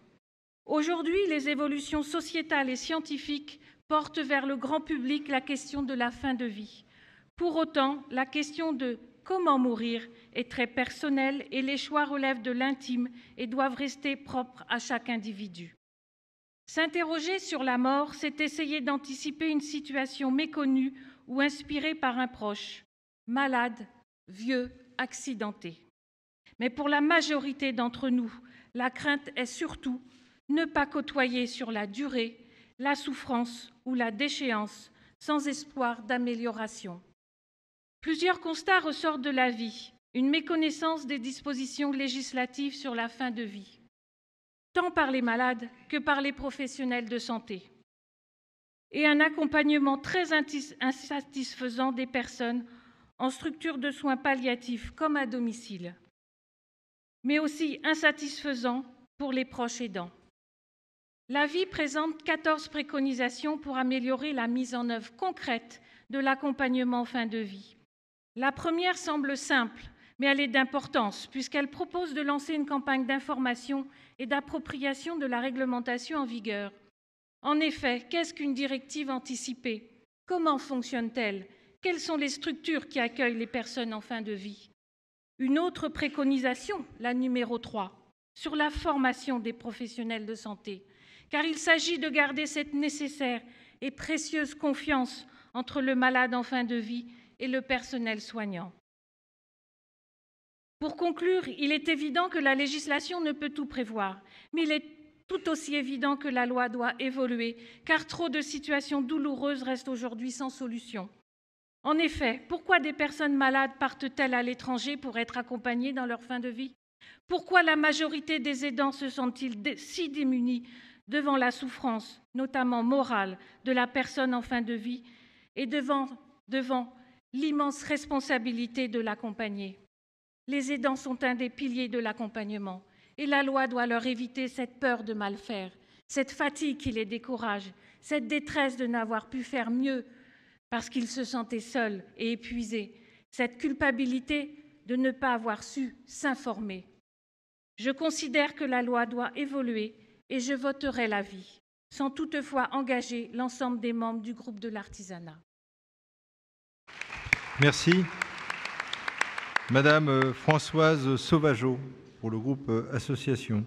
Aujourd'hui, les évolutions sociétales et scientifiques portent vers le grand public la question de la fin de vie. Pour autant, la question de comment mourir est très personnelle et les choix relèvent de l'intime et doivent rester propres à chaque individu. S'interroger sur la mort, c'est essayer d'anticiper une situation méconnue ou inspirée par un proche, malade, vieux, accidenté. Mais pour la majorité d'entre nous, la crainte est surtout ne pas côtoyer sur la durée la souffrance ou la déchéance sans espoir d'amélioration. Plusieurs constats ressortent de la vie. Une méconnaissance des dispositions législatives sur la fin de vie tant par les malades que par les professionnels de santé, et un accompagnement très insatisfaisant des personnes en structure de soins palliatifs comme à domicile, mais aussi insatisfaisant pour les proches aidants. L'avis présente 14 préconisations pour améliorer la mise en œuvre concrète de l'accompagnement fin de vie. La première semble simple, mais elle est d'importance puisqu'elle propose de lancer une campagne d'information et d'appropriation de la réglementation en vigueur. En effet, qu'est-ce qu'une directive anticipée Comment fonctionne-t-elle Quelles sont les structures qui accueillent les personnes en fin de vie Une autre préconisation, la numéro 3, sur la formation des professionnels de santé, car il s'agit de garder cette nécessaire et précieuse confiance entre le malade en fin de vie et le personnel soignant. Pour conclure, il est évident que la législation ne peut tout prévoir, mais il est tout aussi évident que la loi doit évoluer, car trop de situations douloureuses restent aujourd'hui sans solution. En effet, pourquoi des personnes malades partent-elles à l'étranger pour être accompagnées dans leur fin de vie Pourquoi la majorité des aidants se sentent-ils si démunis devant la souffrance, notamment morale, de la personne en fin de vie et devant, devant l'immense responsabilité de l'accompagner les aidants sont un des piliers de l'accompagnement et la loi doit leur éviter cette peur de mal faire, cette fatigue qui les décourage, cette détresse de n'avoir pu faire mieux parce qu'ils se sentaient seuls et épuisés, cette culpabilité de ne pas avoir su s'informer. Je considère que la loi doit évoluer et je voterai l'avis, sans toutefois engager l'ensemble des membres du groupe de l'artisanat. Merci. Madame euh, Françoise Sauvageau, pour le groupe euh, Association.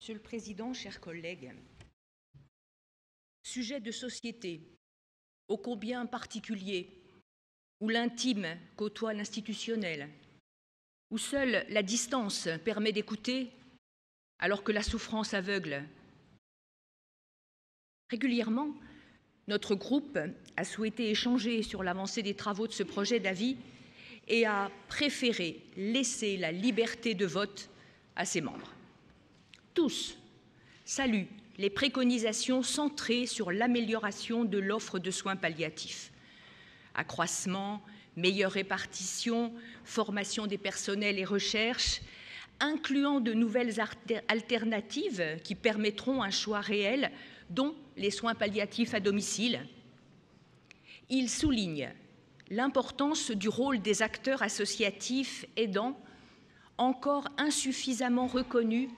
Monsieur le Président, chers collègues, sujet de société, ô combien particulier, où l'intime côtoie l'institutionnel, où seule la distance permet d'écouter alors que la souffrance aveugle. Régulièrement, notre groupe a souhaité échanger sur l'avancée des travaux de ce projet d'avis et a préféré laisser la liberté de vote à ses membres. Tous saluent les préconisations centrées sur l'amélioration de l'offre de soins palliatifs. Accroissement, meilleure répartition, formation des personnels et recherches, incluant de nouvelles alternatives qui permettront un choix réel, dont les soins palliatifs à domicile. Il souligne l'importance du rôle des acteurs associatifs aidants, encore insuffisamment reconnus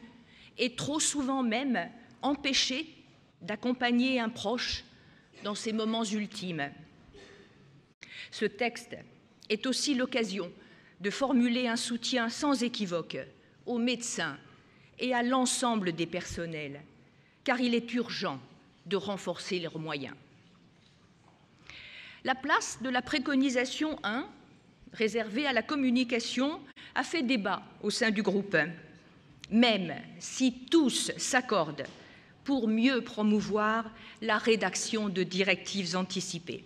et trop souvent même empêchés d'accompagner un proche dans ses moments ultimes. Ce texte est aussi l'occasion de formuler un soutien sans équivoque aux médecins et à l'ensemble des personnels, car il est urgent de renforcer leurs moyens. La place de la préconisation 1, réservée à la communication, a fait débat au sein du groupe, 1, même si tous s'accordent pour mieux promouvoir la rédaction de directives anticipées.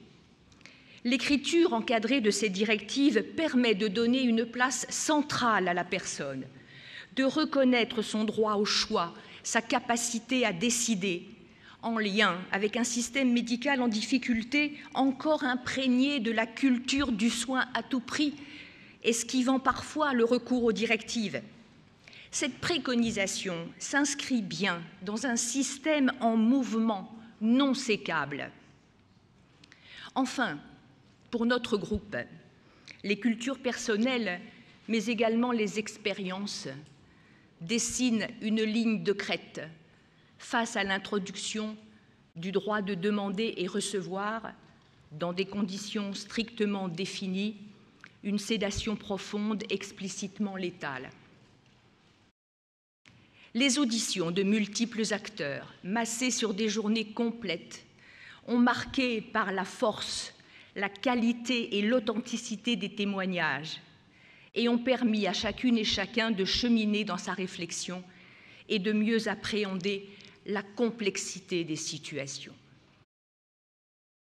L'écriture encadrée de ces directives permet de donner une place centrale à la personne, de reconnaître son droit au choix, sa capacité à décider, en lien avec un système médical en difficulté, encore imprégné de la culture du soin à tout prix, esquivant parfois le recours aux directives. Cette préconisation s'inscrit bien dans un système en mouvement non sécable. Enfin, pour notre groupe, les cultures personnelles, mais également les expériences, dessine une ligne de crête face à l'introduction du droit de demander et recevoir, dans des conditions strictement définies, une sédation profonde explicitement létale. Les auditions de multiples acteurs, massées sur des journées complètes, ont marqué par la force, la qualité et l'authenticité des témoignages et ont permis à chacune et chacun de cheminer dans sa réflexion et de mieux appréhender la complexité des situations.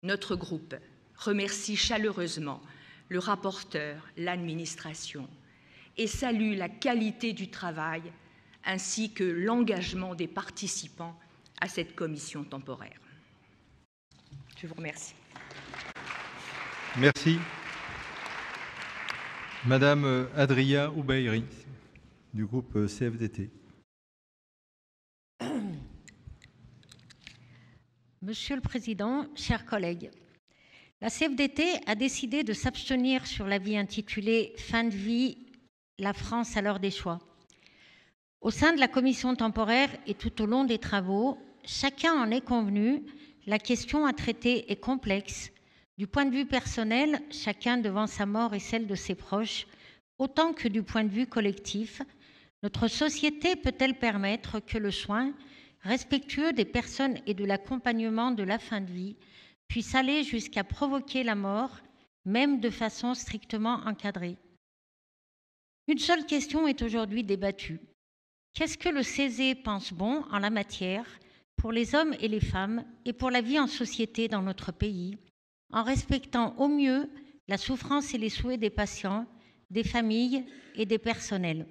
Notre groupe remercie chaleureusement le rapporteur, l'administration, et salue la qualité du travail ainsi que l'engagement des participants à cette commission temporaire. Je vous remercie. Merci. Madame euh, Adria Oubairi, du groupe euh, CFDT. Monsieur le Président, chers collègues, la CFDT a décidé de s'abstenir sur l'avis intitulé Fin de vie, la France à l'heure des choix. Au sein de la commission temporaire et tout au long des travaux, chacun en est convenu, la question à traiter est complexe, du point de vue personnel, chacun devant sa mort et celle de ses proches, autant que du point de vue collectif, notre société peut-elle permettre que le soin, respectueux des personnes et de l'accompagnement de la fin de vie, puisse aller jusqu'à provoquer la mort, même de façon strictement encadrée Une seule question est aujourd'hui débattue. Qu'est-ce que le Césé pense bon en la matière pour les hommes et les femmes et pour la vie en société dans notre pays en respectant au mieux la souffrance et les souhaits des patients, des familles et des personnels.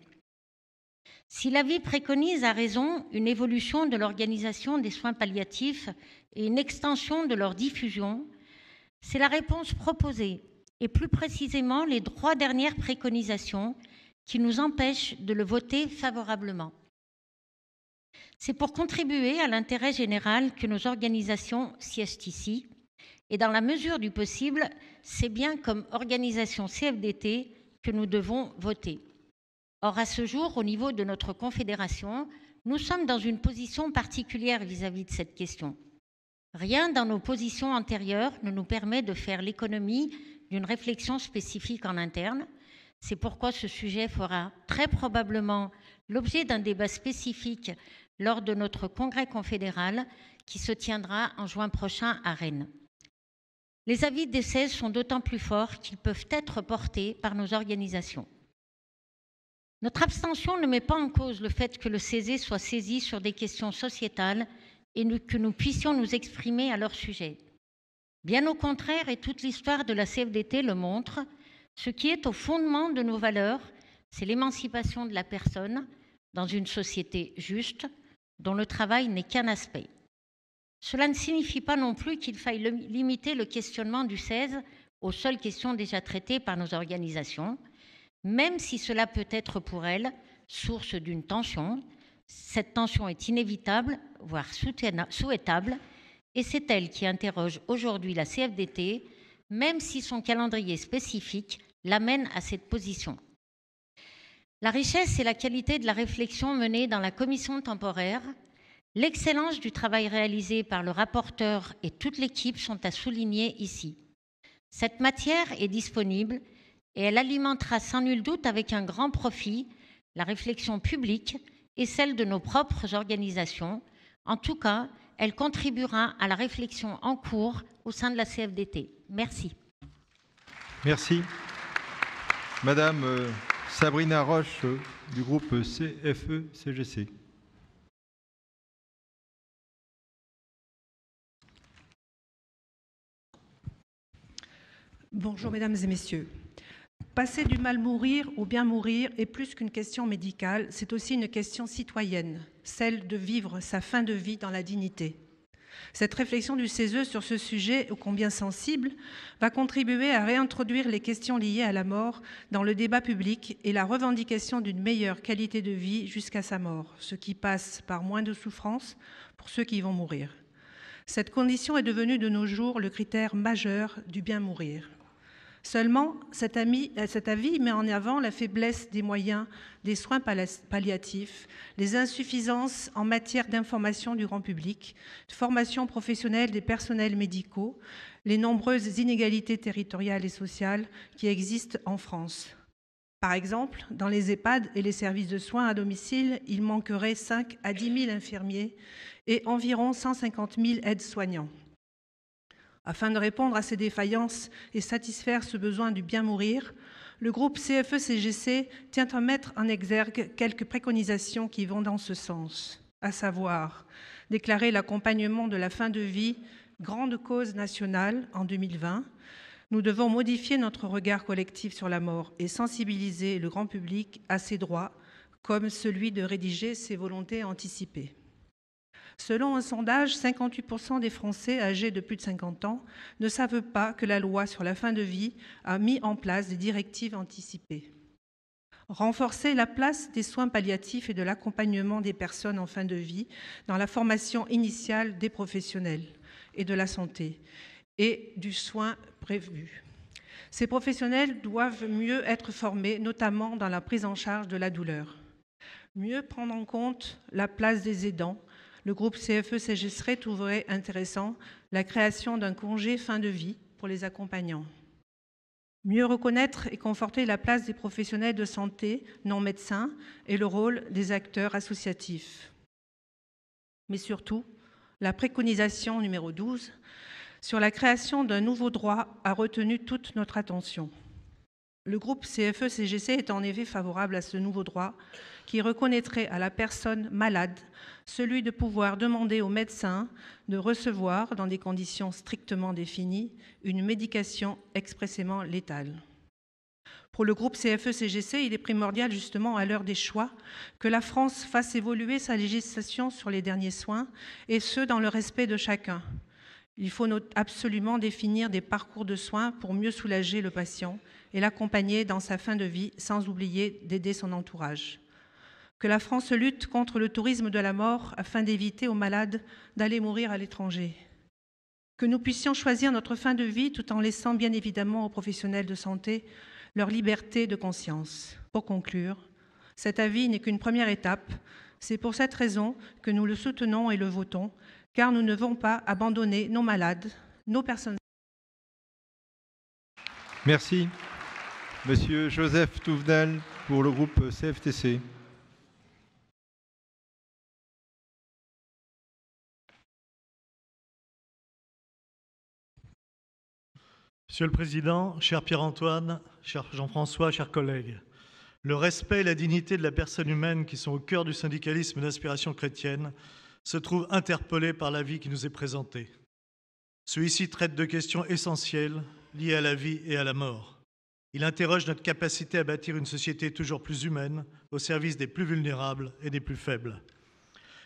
Si la vie préconise à raison une évolution de l'organisation des soins palliatifs et une extension de leur diffusion, c'est la réponse proposée, et plus précisément les trois dernières préconisations, qui nous empêchent de le voter favorablement. C'est pour contribuer à l'intérêt général que nos organisations siègent ici, et dans la mesure du possible, c'est bien comme organisation CFDT que nous devons voter. Or, à ce jour, au niveau de notre Confédération, nous sommes dans une position particulière vis-à-vis de cette question. Rien dans nos positions antérieures ne nous permet de faire l'économie d'une réflexion spécifique en interne. C'est pourquoi ce sujet fera très probablement l'objet d'un débat spécifique lors de notre congrès confédéral qui se tiendra en juin prochain à Rennes. Les avis des 16 sont d'autant plus forts qu'ils peuvent être portés par nos organisations. Notre abstention ne met pas en cause le fait que le CESE soit saisi sur des questions sociétales et que nous puissions nous exprimer à leur sujet. Bien au contraire, et toute l'histoire de la CFDT le montre, ce qui est au fondement de nos valeurs, c'est l'émancipation de la personne dans une société juste, dont le travail n'est qu'un aspect. Cela ne signifie pas non plus qu'il faille limiter le questionnement du 16 aux seules questions déjà traitées par nos organisations, même si cela peut être pour elles source d'une tension. Cette tension est inévitable, voire souhaitable, et c'est elle qui interroge aujourd'hui la CFDT, même si son calendrier spécifique l'amène à cette position. La richesse et la qualité de la réflexion menée dans la commission temporaire L'excellence du travail réalisé par le rapporteur et toute l'équipe sont à souligner ici. Cette matière est disponible et elle alimentera sans nul doute avec un grand profit la réflexion publique et celle de nos propres organisations. En tout cas, elle contribuera à la réflexion en cours au sein de la CFDT. Merci. Merci. Madame euh, Sabrina Roche euh, du groupe CFE-CGC. Bonjour mesdames et messieurs. Passer du mal mourir au bien mourir est plus qu'une question médicale, c'est aussi une question citoyenne, celle de vivre sa fin de vie dans la dignité. Cette réflexion du CESE sur ce sujet, ô combien sensible, va contribuer à réintroduire les questions liées à la mort dans le débat public et la revendication d'une meilleure qualité de vie jusqu'à sa mort, ce qui passe par moins de souffrance pour ceux qui vont mourir. Cette condition est devenue de nos jours le critère majeur du bien mourir. Seulement, euh, cet, avis met en avant la faiblesse des moyens des soins palliatifs, les insuffisances en matière d'information du grand public, de formation professionnelle des personnels médicaux, les nombreuses inégalités territoriales et sociales qui existent en France. Par exemple, dans les EHPAD et les services de soins à domicile, il manquerait 5 à 10 000 infirmiers et environ 150 000 aides-soignants. Afin de répondre à ces défaillances et satisfaire ce besoin du bien mourir, le groupe CFE-CGC e tient à mettre en exergue quelques préconisations qui vont dans ce sens, à savoir déclarer l'accompagnement de la fin de vie grande cause nationale en 2020. Nous devons modifier notre regard collectif sur la mort et sensibiliser le grand public à ses droits, comme celui de rédiger ses volontés anticipées. Selon un sondage, 58% des Français âgés de plus de 50 ans ne savent pas que la loi sur la fin de vie a mis en place des directives anticipées. Renforcer la place des soins palliatifs et de l'accompagnement des personnes en fin de vie dans la formation initiale des professionnels et de la santé et du soin prévu. Ces professionnels doivent mieux être formés, notamment dans la prise en charge de la douleur. Mieux prendre en compte la place des aidants le groupe CFE-CGSRE trouverait intéressant la création d'un congé fin de vie pour les accompagnants. Mieux reconnaître et conforter la place des professionnels de santé non médecins et le rôle des acteurs associatifs. Mais surtout, la préconisation numéro 12 sur la création d'un nouveau droit a retenu toute notre attention. Le groupe CFE-CGC e est en effet favorable à ce nouveau droit qui reconnaîtrait à la personne malade celui de pouvoir demander au médecin de recevoir, dans des conditions strictement définies, une médication expressément létale. Pour le groupe CFE-CGC, e il est primordial justement à l'heure des choix que la France fasse évoluer sa législation sur les derniers soins, et ce, dans le respect de chacun. Il faut absolument définir des parcours de soins pour mieux soulager le patient et l'accompagner dans sa fin de vie sans oublier d'aider son entourage. Que la France lutte contre le tourisme de la mort afin d'éviter aux malades d'aller mourir à l'étranger. Que nous puissions choisir notre fin de vie tout en laissant bien évidemment aux professionnels de santé leur liberté de conscience. Pour conclure, cet avis n'est qu'une première étape. C'est pour cette raison que nous le soutenons et le votons, car nous ne devons pas abandonner nos malades, nos personnes. Merci. Monsieur Joseph Touvenel pour le groupe CFTC. Monsieur le Président, cher Pierre-Antoine, cher Jean-François, chers collègues, le respect et la dignité de la personne humaine qui sont au cœur du syndicalisme d'inspiration chrétienne se trouvent interpellés par la vie qui nous est présentée. Celui-ci traite de questions essentielles liées à la vie et à la mort. Il interroge notre capacité à bâtir une société toujours plus humaine, au service des plus vulnérables et des plus faibles.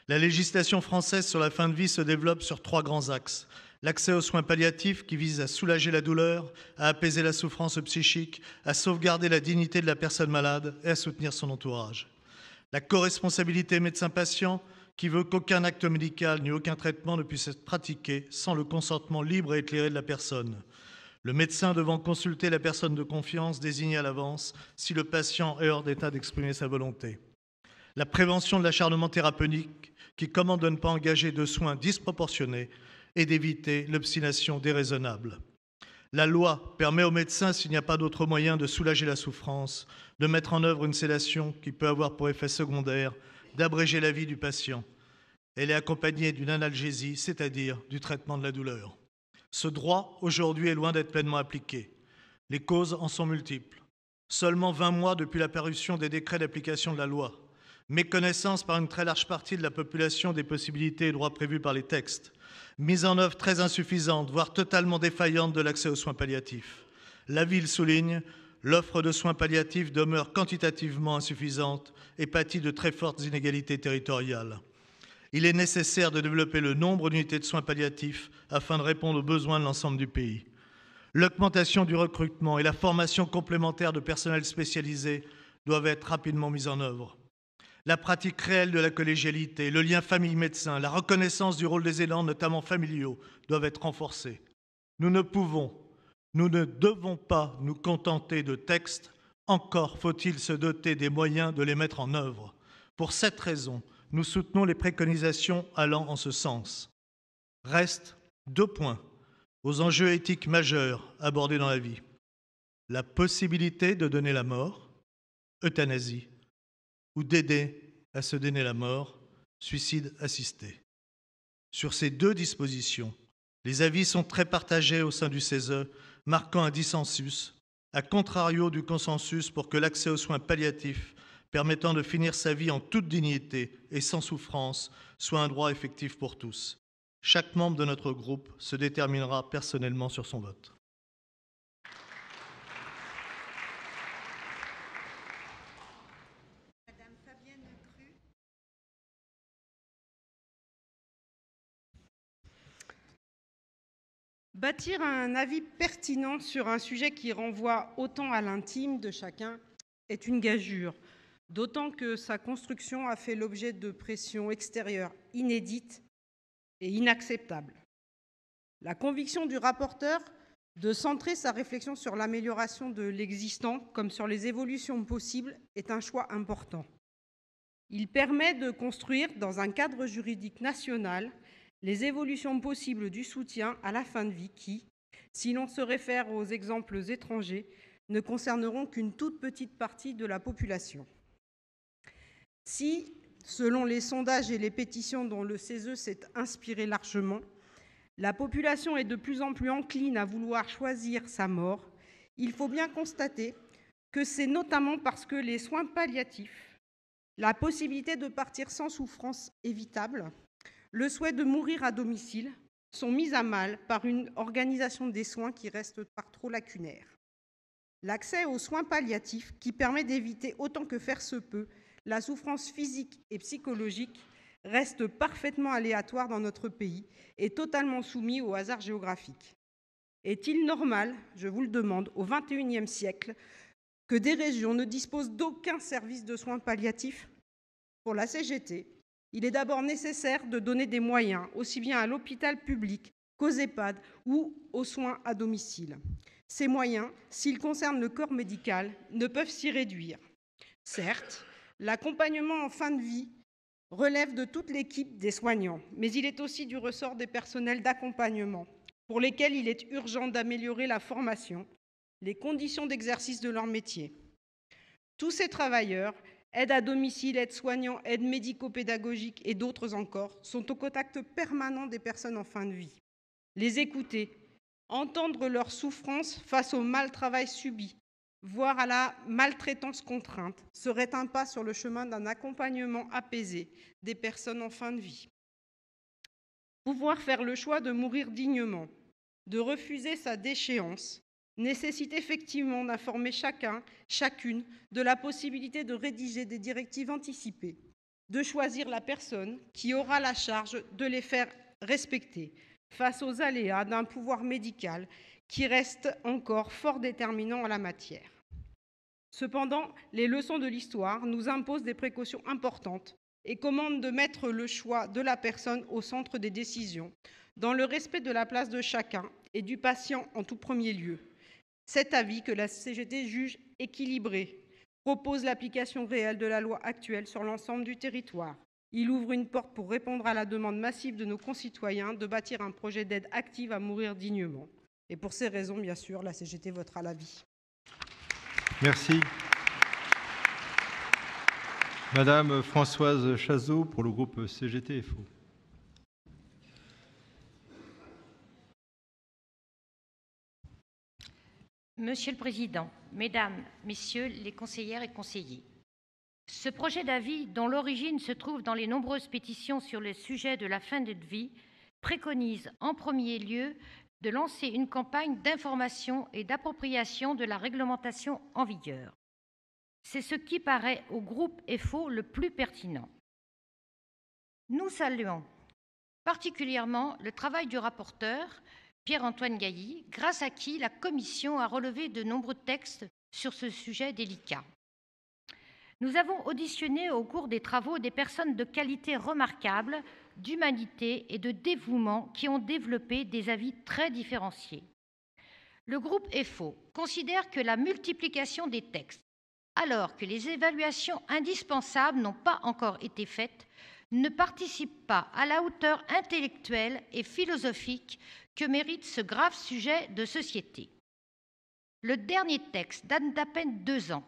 La législation française sur la fin de vie se développe sur trois grands axes. L'accès aux soins palliatifs qui vise à soulager la douleur, à apaiser la souffrance psychique, à sauvegarder la dignité de la personne malade et à soutenir son entourage. La corresponsabilité médecin-patient qui veut qu'aucun acte médical ni aucun traitement ne puisse être pratiqué sans le consentement libre et éclairé de la personne. Le médecin devant consulter la personne de confiance désignée à l'avance si le patient est hors d'état d'exprimer sa volonté. La prévention de l'acharnement thérapeutique qui commande de ne pas engager de soins disproportionnés et d'éviter l'obstination déraisonnable. La loi permet au médecin, s'il n'y a pas d'autre moyen de soulager la souffrance, de mettre en œuvre une sédation qui peut avoir pour effet secondaire d'abréger la vie du patient. Elle est accompagnée d'une analgésie, c'est-à-dire du traitement de la douleur. Ce droit, aujourd'hui, est loin d'être pleinement appliqué. Les causes en sont multiples. Seulement 20 mois depuis la parution des décrets d'application de la loi, méconnaissance par une très large partie de la population des possibilités et droits prévus par les textes, mise en œuvre très insuffisante, voire totalement défaillante de l'accès aux soins palliatifs. La ville souligne l'offre de soins palliatifs demeure quantitativement insuffisante et pâtit de très fortes inégalités territoriales. Il est nécessaire de développer le nombre d'unités de soins palliatifs afin de répondre aux besoins de l'ensemble du pays. L'augmentation du recrutement et la formation complémentaire de personnel spécialisé doivent être rapidement mises en œuvre. La pratique réelle de la collégialité, le lien famille-médecin, la reconnaissance du rôle des élans, notamment familiaux, doivent être renforcés. Nous ne pouvons, nous ne devons pas nous contenter de textes, encore faut-il se doter des moyens de les mettre en œuvre. Pour cette raison, nous soutenons les préconisations allant en ce sens. Restent deux points aux enjeux éthiques majeurs abordés dans la vie. La possibilité de donner la mort, euthanasie, ou d'aider à se donner la mort, suicide assisté. Sur ces deux dispositions, les avis sont très partagés au sein du CESE, marquant un dissensus, à contrario du consensus pour que l'accès aux soins palliatifs permettant de finir sa vie en toute dignité et sans souffrance, soit un droit effectif pour tous. Chaque membre de notre groupe se déterminera personnellement sur son vote. Madame Fabienne Bâtir un avis pertinent sur un sujet qui renvoie autant à l'intime de chacun est une gageure d'autant que sa construction a fait l'objet de pressions extérieures inédites et inacceptables. La conviction du rapporteur de centrer sa réflexion sur l'amélioration de l'existant comme sur les évolutions possibles est un choix important. Il permet de construire dans un cadre juridique national les évolutions possibles du soutien à la fin de vie qui, si l'on se réfère aux exemples étrangers, ne concerneront qu'une toute petite partie de la population. Si, selon les sondages et les pétitions dont le CESE e s'est inspiré largement, la population est de plus en plus encline à vouloir choisir sa mort, il faut bien constater que c'est notamment parce que les soins palliatifs, la possibilité de partir sans souffrance évitable, le souhait de mourir à domicile sont mis à mal par une organisation des soins qui reste par trop lacunaire. L'accès aux soins palliatifs, qui permet d'éviter autant que faire se peut la souffrance physique et psychologique reste parfaitement aléatoire dans notre pays et totalement soumise au hasard géographique. Est-il normal, je vous le demande, au XXIe siècle, que des régions ne disposent d'aucun service de soins palliatifs Pour la CGT, il est d'abord nécessaire de donner des moyens aussi bien à l'hôpital public qu'aux EHPAD ou aux soins à domicile. Ces moyens, s'ils concernent le corps médical, ne peuvent s'y réduire. Certes, L'accompagnement en fin de vie relève de toute l'équipe des soignants, mais il est aussi du ressort des personnels d'accompagnement, pour lesquels il est urgent d'améliorer la formation, les conditions d'exercice de leur métier. Tous ces travailleurs, aides à domicile, aides-soignants, aides médico-pédagogiques et d'autres encore, sont au contact permanent des personnes en fin de vie. Les écouter, entendre leur souffrance face au mal-travail subi, voire à la maltraitance contrainte, serait un pas sur le chemin d'un accompagnement apaisé des personnes en fin de vie. Pouvoir faire le choix de mourir dignement, de refuser sa déchéance, nécessite effectivement d'informer chacun, chacune, de la possibilité de rédiger des directives anticipées, de choisir la personne qui aura la charge de les faire respecter face aux aléas d'un pouvoir médical qui reste encore fort déterminant en la matière. Cependant, les leçons de l'histoire nous imposent des précautions importantes et commandent de mettre le choix de la personne au centre des décisions, dans le respect de la place de chacun et du patient en tout premier lieu. Cet avis que la CGT juge équilibré propose l'application réelle de la loi actuelle sur l'ensemble du territoire. Il ouvre une porte pour répondre à la demande massive de nos concitoyens de bâtir un projet d'aide active à mourir dignement. Et pour ces raisons, bien sûr, la CGT votera l'avis. Merci. Madame Françoise Chazot pour le groupe cgt Monsieur le Président, Mesdames, Messieurs les conseillères et conseillers, ce projet d'avis, dont l'origine se trouve dans les nombreuses pétitions sur le sujet de la fin de vie, préconise en premier lieu de lancer une campagne d'information et d'appropriation de la réglementation en vigueur. C'est ce qui paraît au groupe EFO le plus pertinent. Nous saluons particulièrement le travail du rapporteur, Pierre-Antoine Gailly, grâce à qui la Commission a relevé de nombreux textes sur ce sujet délicat. Nous avons auditionné au cours des travaux des personnes de qualité remarquable d'humanité et de dévouement qui ont développé des avis très différenciés. Le groupe EFO considère que la multiplication des textes, alors que les évaluations indispensables n'ont pas encore été faites, ne participe pas à la hauteur intellectuelle et philosophique que mérite ce grave sujet de société. Le dernier texte date d'à peine deux ans,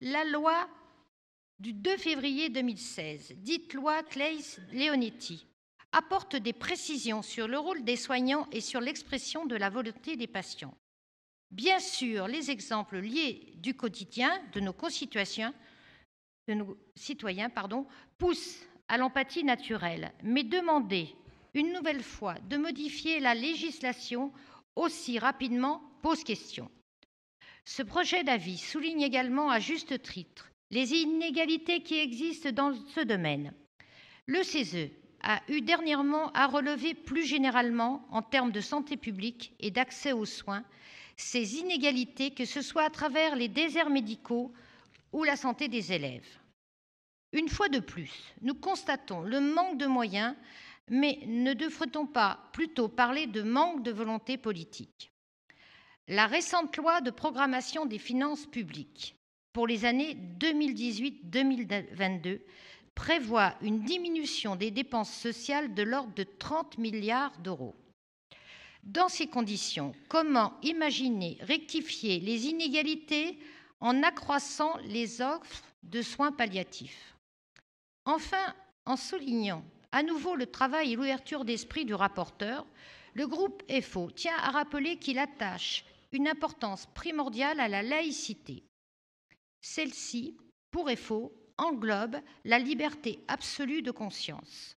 la loi du 2 février 2016, dite loi Claes-Leonetti, apporte des précisions sur le rôle des soignants et sur l'expression de la volonté des patients. Bien sûr, les exemples liés du quotidien de nos citoyens poussent à l'empathie naturelle, mais demander une nouvelle fois de modifier la législation aussi rapidement pose question. Ce projet d'avis souligne également à juste titre les inégalités qui existent dans ce domaine. Le CESE a eu dernièrement à relever plus généralement, en termes de santé publique et d'accès aux soins, ces inégalités, que ce soit à travers les déserts médicaux ou la santé des élèves. Une fois de plus, nous constatons le manque de moyens, mais ne devrait-on pas plutôt parler de manque de volonté politique La récente loi de programmation des finances publiques pour les années 2018-2022 prévoit une diminution des dépenses sociales de l'ordre de 30 milliards d'euros. Dans ces conditions, comment imaginer rectifier les inégalités en accroissant les offres de soins palliatifs Enfin, en soulignant à nouveau le travail et l'ouverture d'esprit du rapporteur, le groupe FO tient à rappeler qu'il attache une importance primordiale à la laïcité celle-ci, pour faux, englobe la liberté absolue de conscience.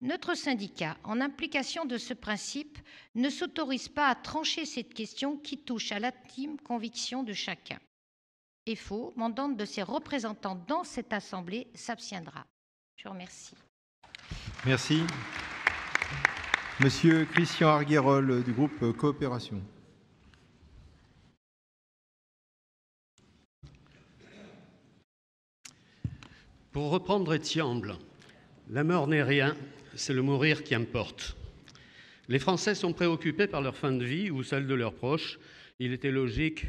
Notre syndicat, en implication de ce principe, ne s'autorise pas à trancher cette question qui touche à l'intime conviction de chacun. EFO, mandante de ses représentants dans cette Assemblée, s'abstiendra. Je vous remercie. Merci. Monsieur Christian Arguerol du groupe Coopération. Pour reprendre Tiemble, la mort n'est rien, c'est le mourir qui importe. Les Français sont préoccupés par leur fin de vie ou celle de leurs proches. Il était logique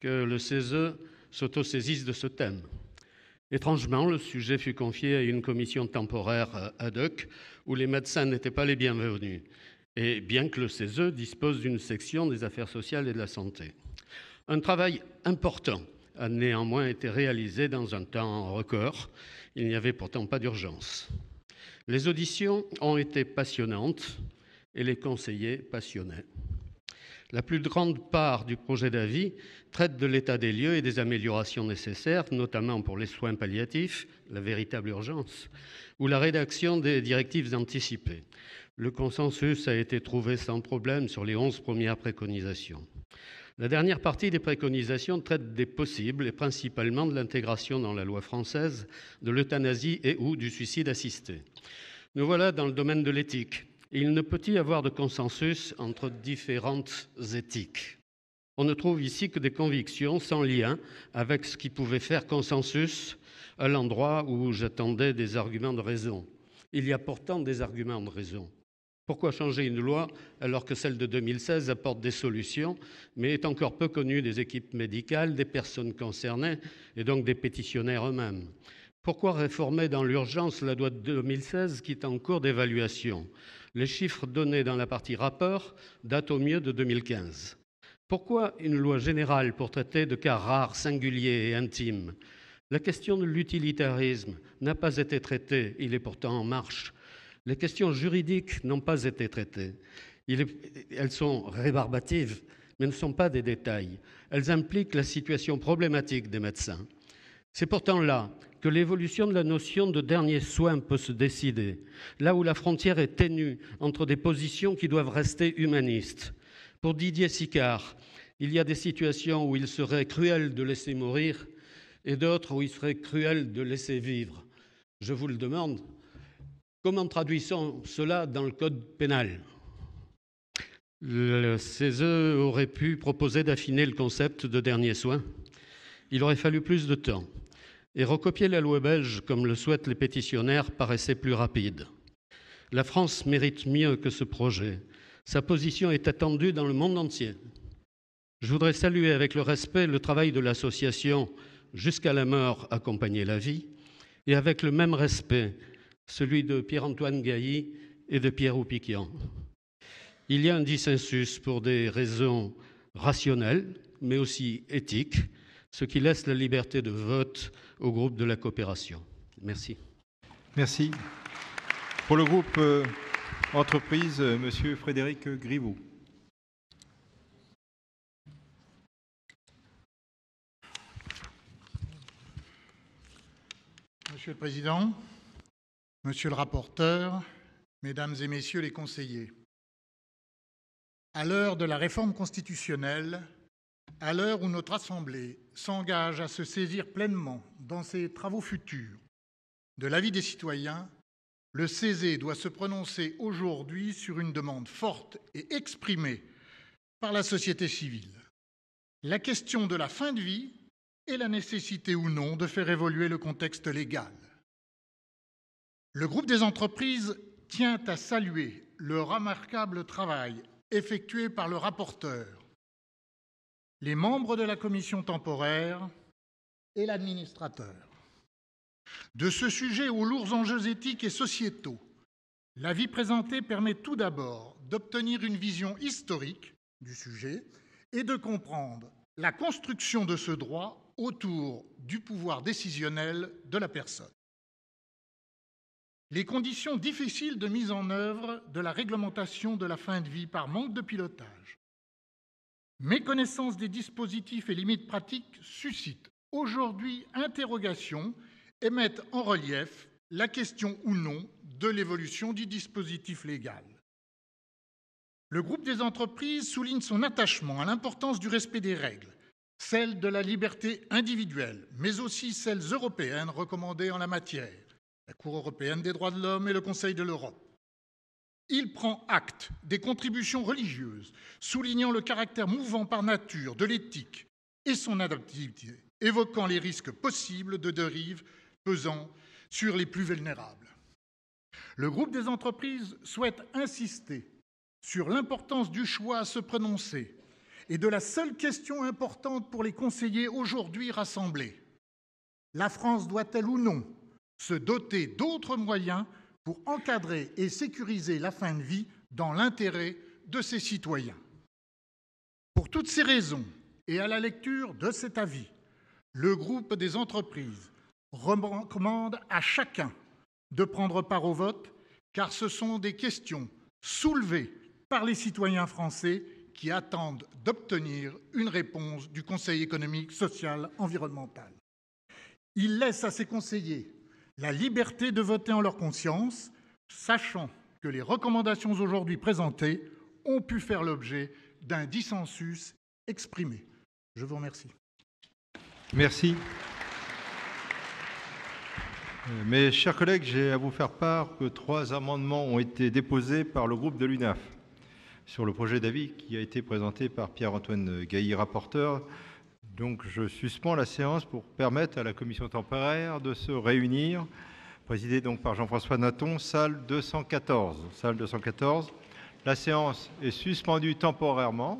que le CESE s'autosaisisse de ce thème. Étrangement, le sujet fut confié à une commission temporaire euh, ad hoc où les médecins n'étaient pas les bienvenus, et bien que le CESE dispose d'une section des affaires sociales et de la santé. Un travail important a néanmoins été réalisé dans un temps record. Il n'y avait pourtant pas d'urgence. Les auditions ont été passionnantes et les conseillers passionnés. La plus grande part du projet d'avis traite de l'état des lieux et des améliorations nécessaires, notamment pour les soins palliatifs, la véritable urgence, ou la rédaction des directives anticipées. Le consensus a été trouvé sans problème sur les onze premières préconisations. La dernière partie des préconisations traite des possibles et principalement de l'intégration dans la loi française de l'euthanasie et ou du suicide assisté. Nous voilà dans le domaine de l'éthique. Il ne peut y avoir de consensus entre différentes éthiques. On ne trouve ici que des convictions sans lien avec ce qui pouvait faire consensus à l'endroit où j'attendais des arguments de raison. Il y a pourtant des arguments de raison. Pourquoi changer une loi alors que celle de 2016 apporte des solutions, mais est encore peu connue des équipes médicales, des personnes concernées et donc des pétitionnaires eux-mêmes Pourquoi réformer dans l'urgence la loi de 2016 qui est en cours d'évaluation Les chiffres donnés dans la partie rapport datent au mieux de 2015. Pourquoi une loi générale pour traiter de cas rares, singuliers et intimes la question de l'utilitarisme n'a pas été traitée, il est pourtant en marche. Les questions juridiques n'ont pas été traitées. elles sont rébarbatives, mais ne sont pas des détails. Elles impliquent la situation problématique des médecins. C'est pourtant là que l'évolution de la notion de dernier soin peut se décider, là où la frontière est ténue entre des positions qui doivent rester humanistes. Pour Didier Sicard, il y a des situations où il serait cruel de laisser mourir et d'autres où il serait cruel de laisser vivre. Je vous le demande, Comment traduisons cela dans le Code pénal Le CESE aurait pu proposer d'affiner le concept de dernier soin. Il aurait fallu plus de temps. Et recopier la loi belge, comme le souhaitent les pétitionnaires, paraissait plus rapide. La France mérite mieux que ce projet. Sa position est attendue dans le monde entier. Je voudrais saluer avec le respect le travail de l'association Jusqu'à la mort, accompagner la vie, et avec le même respect celui de Pierre-Antoine Gailly et de Pierre Oupiquian. Il y a un dissensus pour des raisons rationnelles, mais aussi éthiques, ce qui laisse la liberté de vote au groupe de la coopération. Merci. Merci. Pour le groupe euh, Entreprise, euh, Monsieur Frédéric Griveaux. Monsieur le Président, Monsieur le rapporteur, Mesdames et Messieurs les conseillers, à l'heure de la réforme constitutionnelle, à l'heure où notre Assemblée s'engage à se saisir pleinement dans ses travaux futurs de l'avis des citoyens, le CESE doit se prononcer aujourd'hui sur une demande forte et exprimée par la société civile. La question de la fin de vie et la nécessité ou non de faire évoluer le contexte légal. Le groupe des entreprises tient à saluer le remarquable travail effectué par le rapporteur, les membres de la commission temporaire et l'administrateur. De ce sujet aux lourds enjeux éthiques et sociétaux, l'avis présenté permet tout d'abord d'obtenir une vision historique du sujet et de comprendre la construction de ce droit autour du pouvoir décisionnel de la personne les conditions difficiles de mise en œuvre de la réglementation de la fin de vie par manque de pilotage. Méconnaissance des dispositifs et limites pratiques suscitent aujourd'hui interrogations et mettent en relief la question ou non de l'évolution du dispositif légal. Le groupe des entreprises souligne son attachement à l'importance du respect des règles, celles de la liberté individuelle, mais aussi celles européennes recommandées en la matière la Cour européenne des droits de l'homme et le Conseil de l'Europe. Il prend acte des contributions religieuses, soulignant le caractère mouvant par nature de l'éthique et son adaptabilité, évoquant les risques possibles de dérives pesant sur les plus vulnérables. Le groupe des entreprises souhaite insister sur l'importance du choix à se prononcer et de la seule question importante pour les conseillers aujourd'hui rassemblés. La France doit-elle ou non se doter d'autres moyens pour encadrer et sécuriser la fin de vie dans l'intérêt de ses citoyens. Pour toutes ces raisons, et à la lecture de cet avis, le groupe des entreprises recommande à chacun de prendre part au vote, car ce sont des questions soulevées par les citoyens français qui attendent d'obtenir une réponse du Conseil économique, social, environnemental. Il laisse à ses conseillers la liberté de voter en leur conscience, sachant que les recommandations aujourd'hui présentées ont pu faire l'objet d'un dissensus exprimé. Je vous remercie. Merci. Euh, mes chers collègues, j'ai à vous faire part que trois amendements ont été déposés par le groupe de l'UNAF sur le projet d'avis qui a été présenté par Pierre-Antoine Gailly, rapporteur, donc je suspends la séance pour permettre à la commission temporaire de se réunir, présidée donc par Jean-François Naton, salle 214. Salle 214. La séance est suspendue temporairement.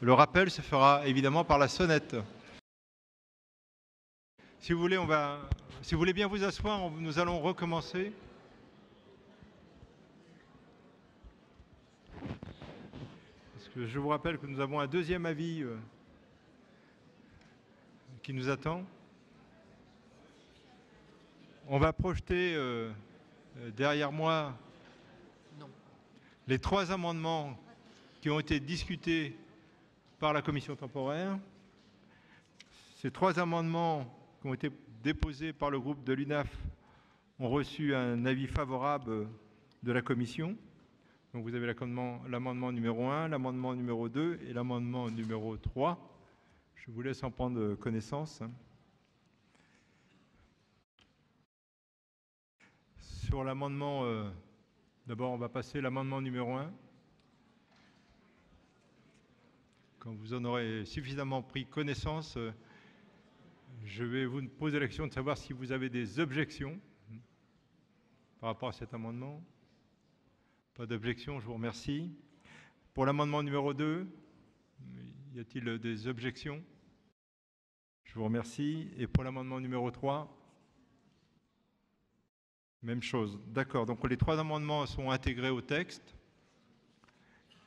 Le rappel se fera évidemment par la sonnette. Si vous voulez, bien vous asseoir, nous allons recommencer. je vous rappelle que nous avons un deuxième avis. Euh, nous attend. On va projeter euh, euh, derrière moi les trois amendements qui ont été discutés par la commission temporaire. Ces trois amendements qui ont été déposés par le groupe de l'UNAF ont reçu un avis favorable de la commission. Donc vous avez l'amendement numéro 1, l'amendement numéro 2 et l'amendement numéro 3. Je vous laisse en prendre connaissance. Sur l'amendement, euh, d'abord on va passer l'amendement numéro 1. Quand vous en aurez suffisamment pris connaissance, euh, je vais vous poser la question de savoir si vous avez des objections par rapport à cet amendement. Pas d'objection, je vous remercie. Pour l'amendement numéro 2, y a-t-il euh, des objections Je vous remercie. Et pour l'amendement numéro 3 Même chose. D'accord. Donc les trois amendements sont intégrés au texte.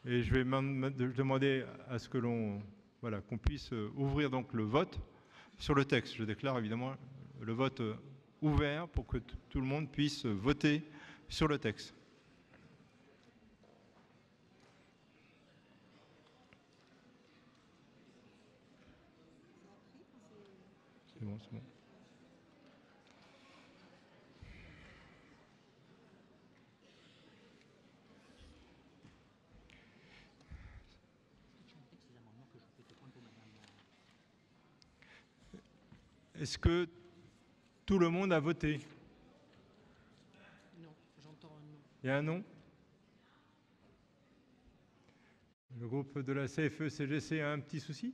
Et je vais demander à ce que l'on voilà, qu'on puisse euh, ouvrir donc le vote sur le texte. Je déclare évidemment le vote euh, ouvert pour que tout le monde puisse voter sur le texte. Est-ce que tout le monde a voté Non, j'entends un non. Il y a un non Le groupe de la CFE-CGC e a un petit souci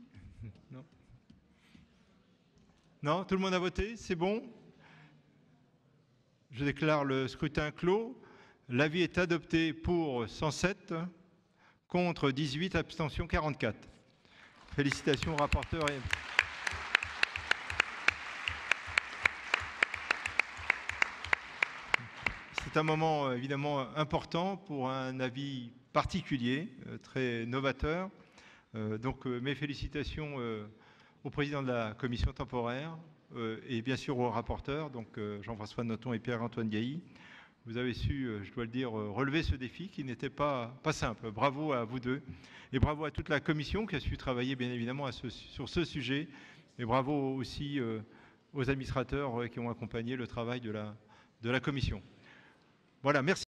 non Tout le monde a voté C'est bon Je déclare le scrutin clos. L'avis est adopté pour 107, contre 18, abstention 44. Félicitations au rapporteur. C'est un moment évidemment important pour un avis particulier, euh, très novateur. Euh, donc euh, mes félicitations au président de la commission temporaire euh, et bien sûr aux rapporteurs, donc euh, Jean-François Noton et Pierre-Antoine Gailly. Vous avez su, euh, je dois le dire, relever ce défi qui n'était pas, simple. Bravo à vous deux et bravo à toute la commission qui a su travailler bien évidemment sur ce sujet et bravo aussi aux administrateurs qui ont accompagné le travail de la, de la commission. Voilà, merci.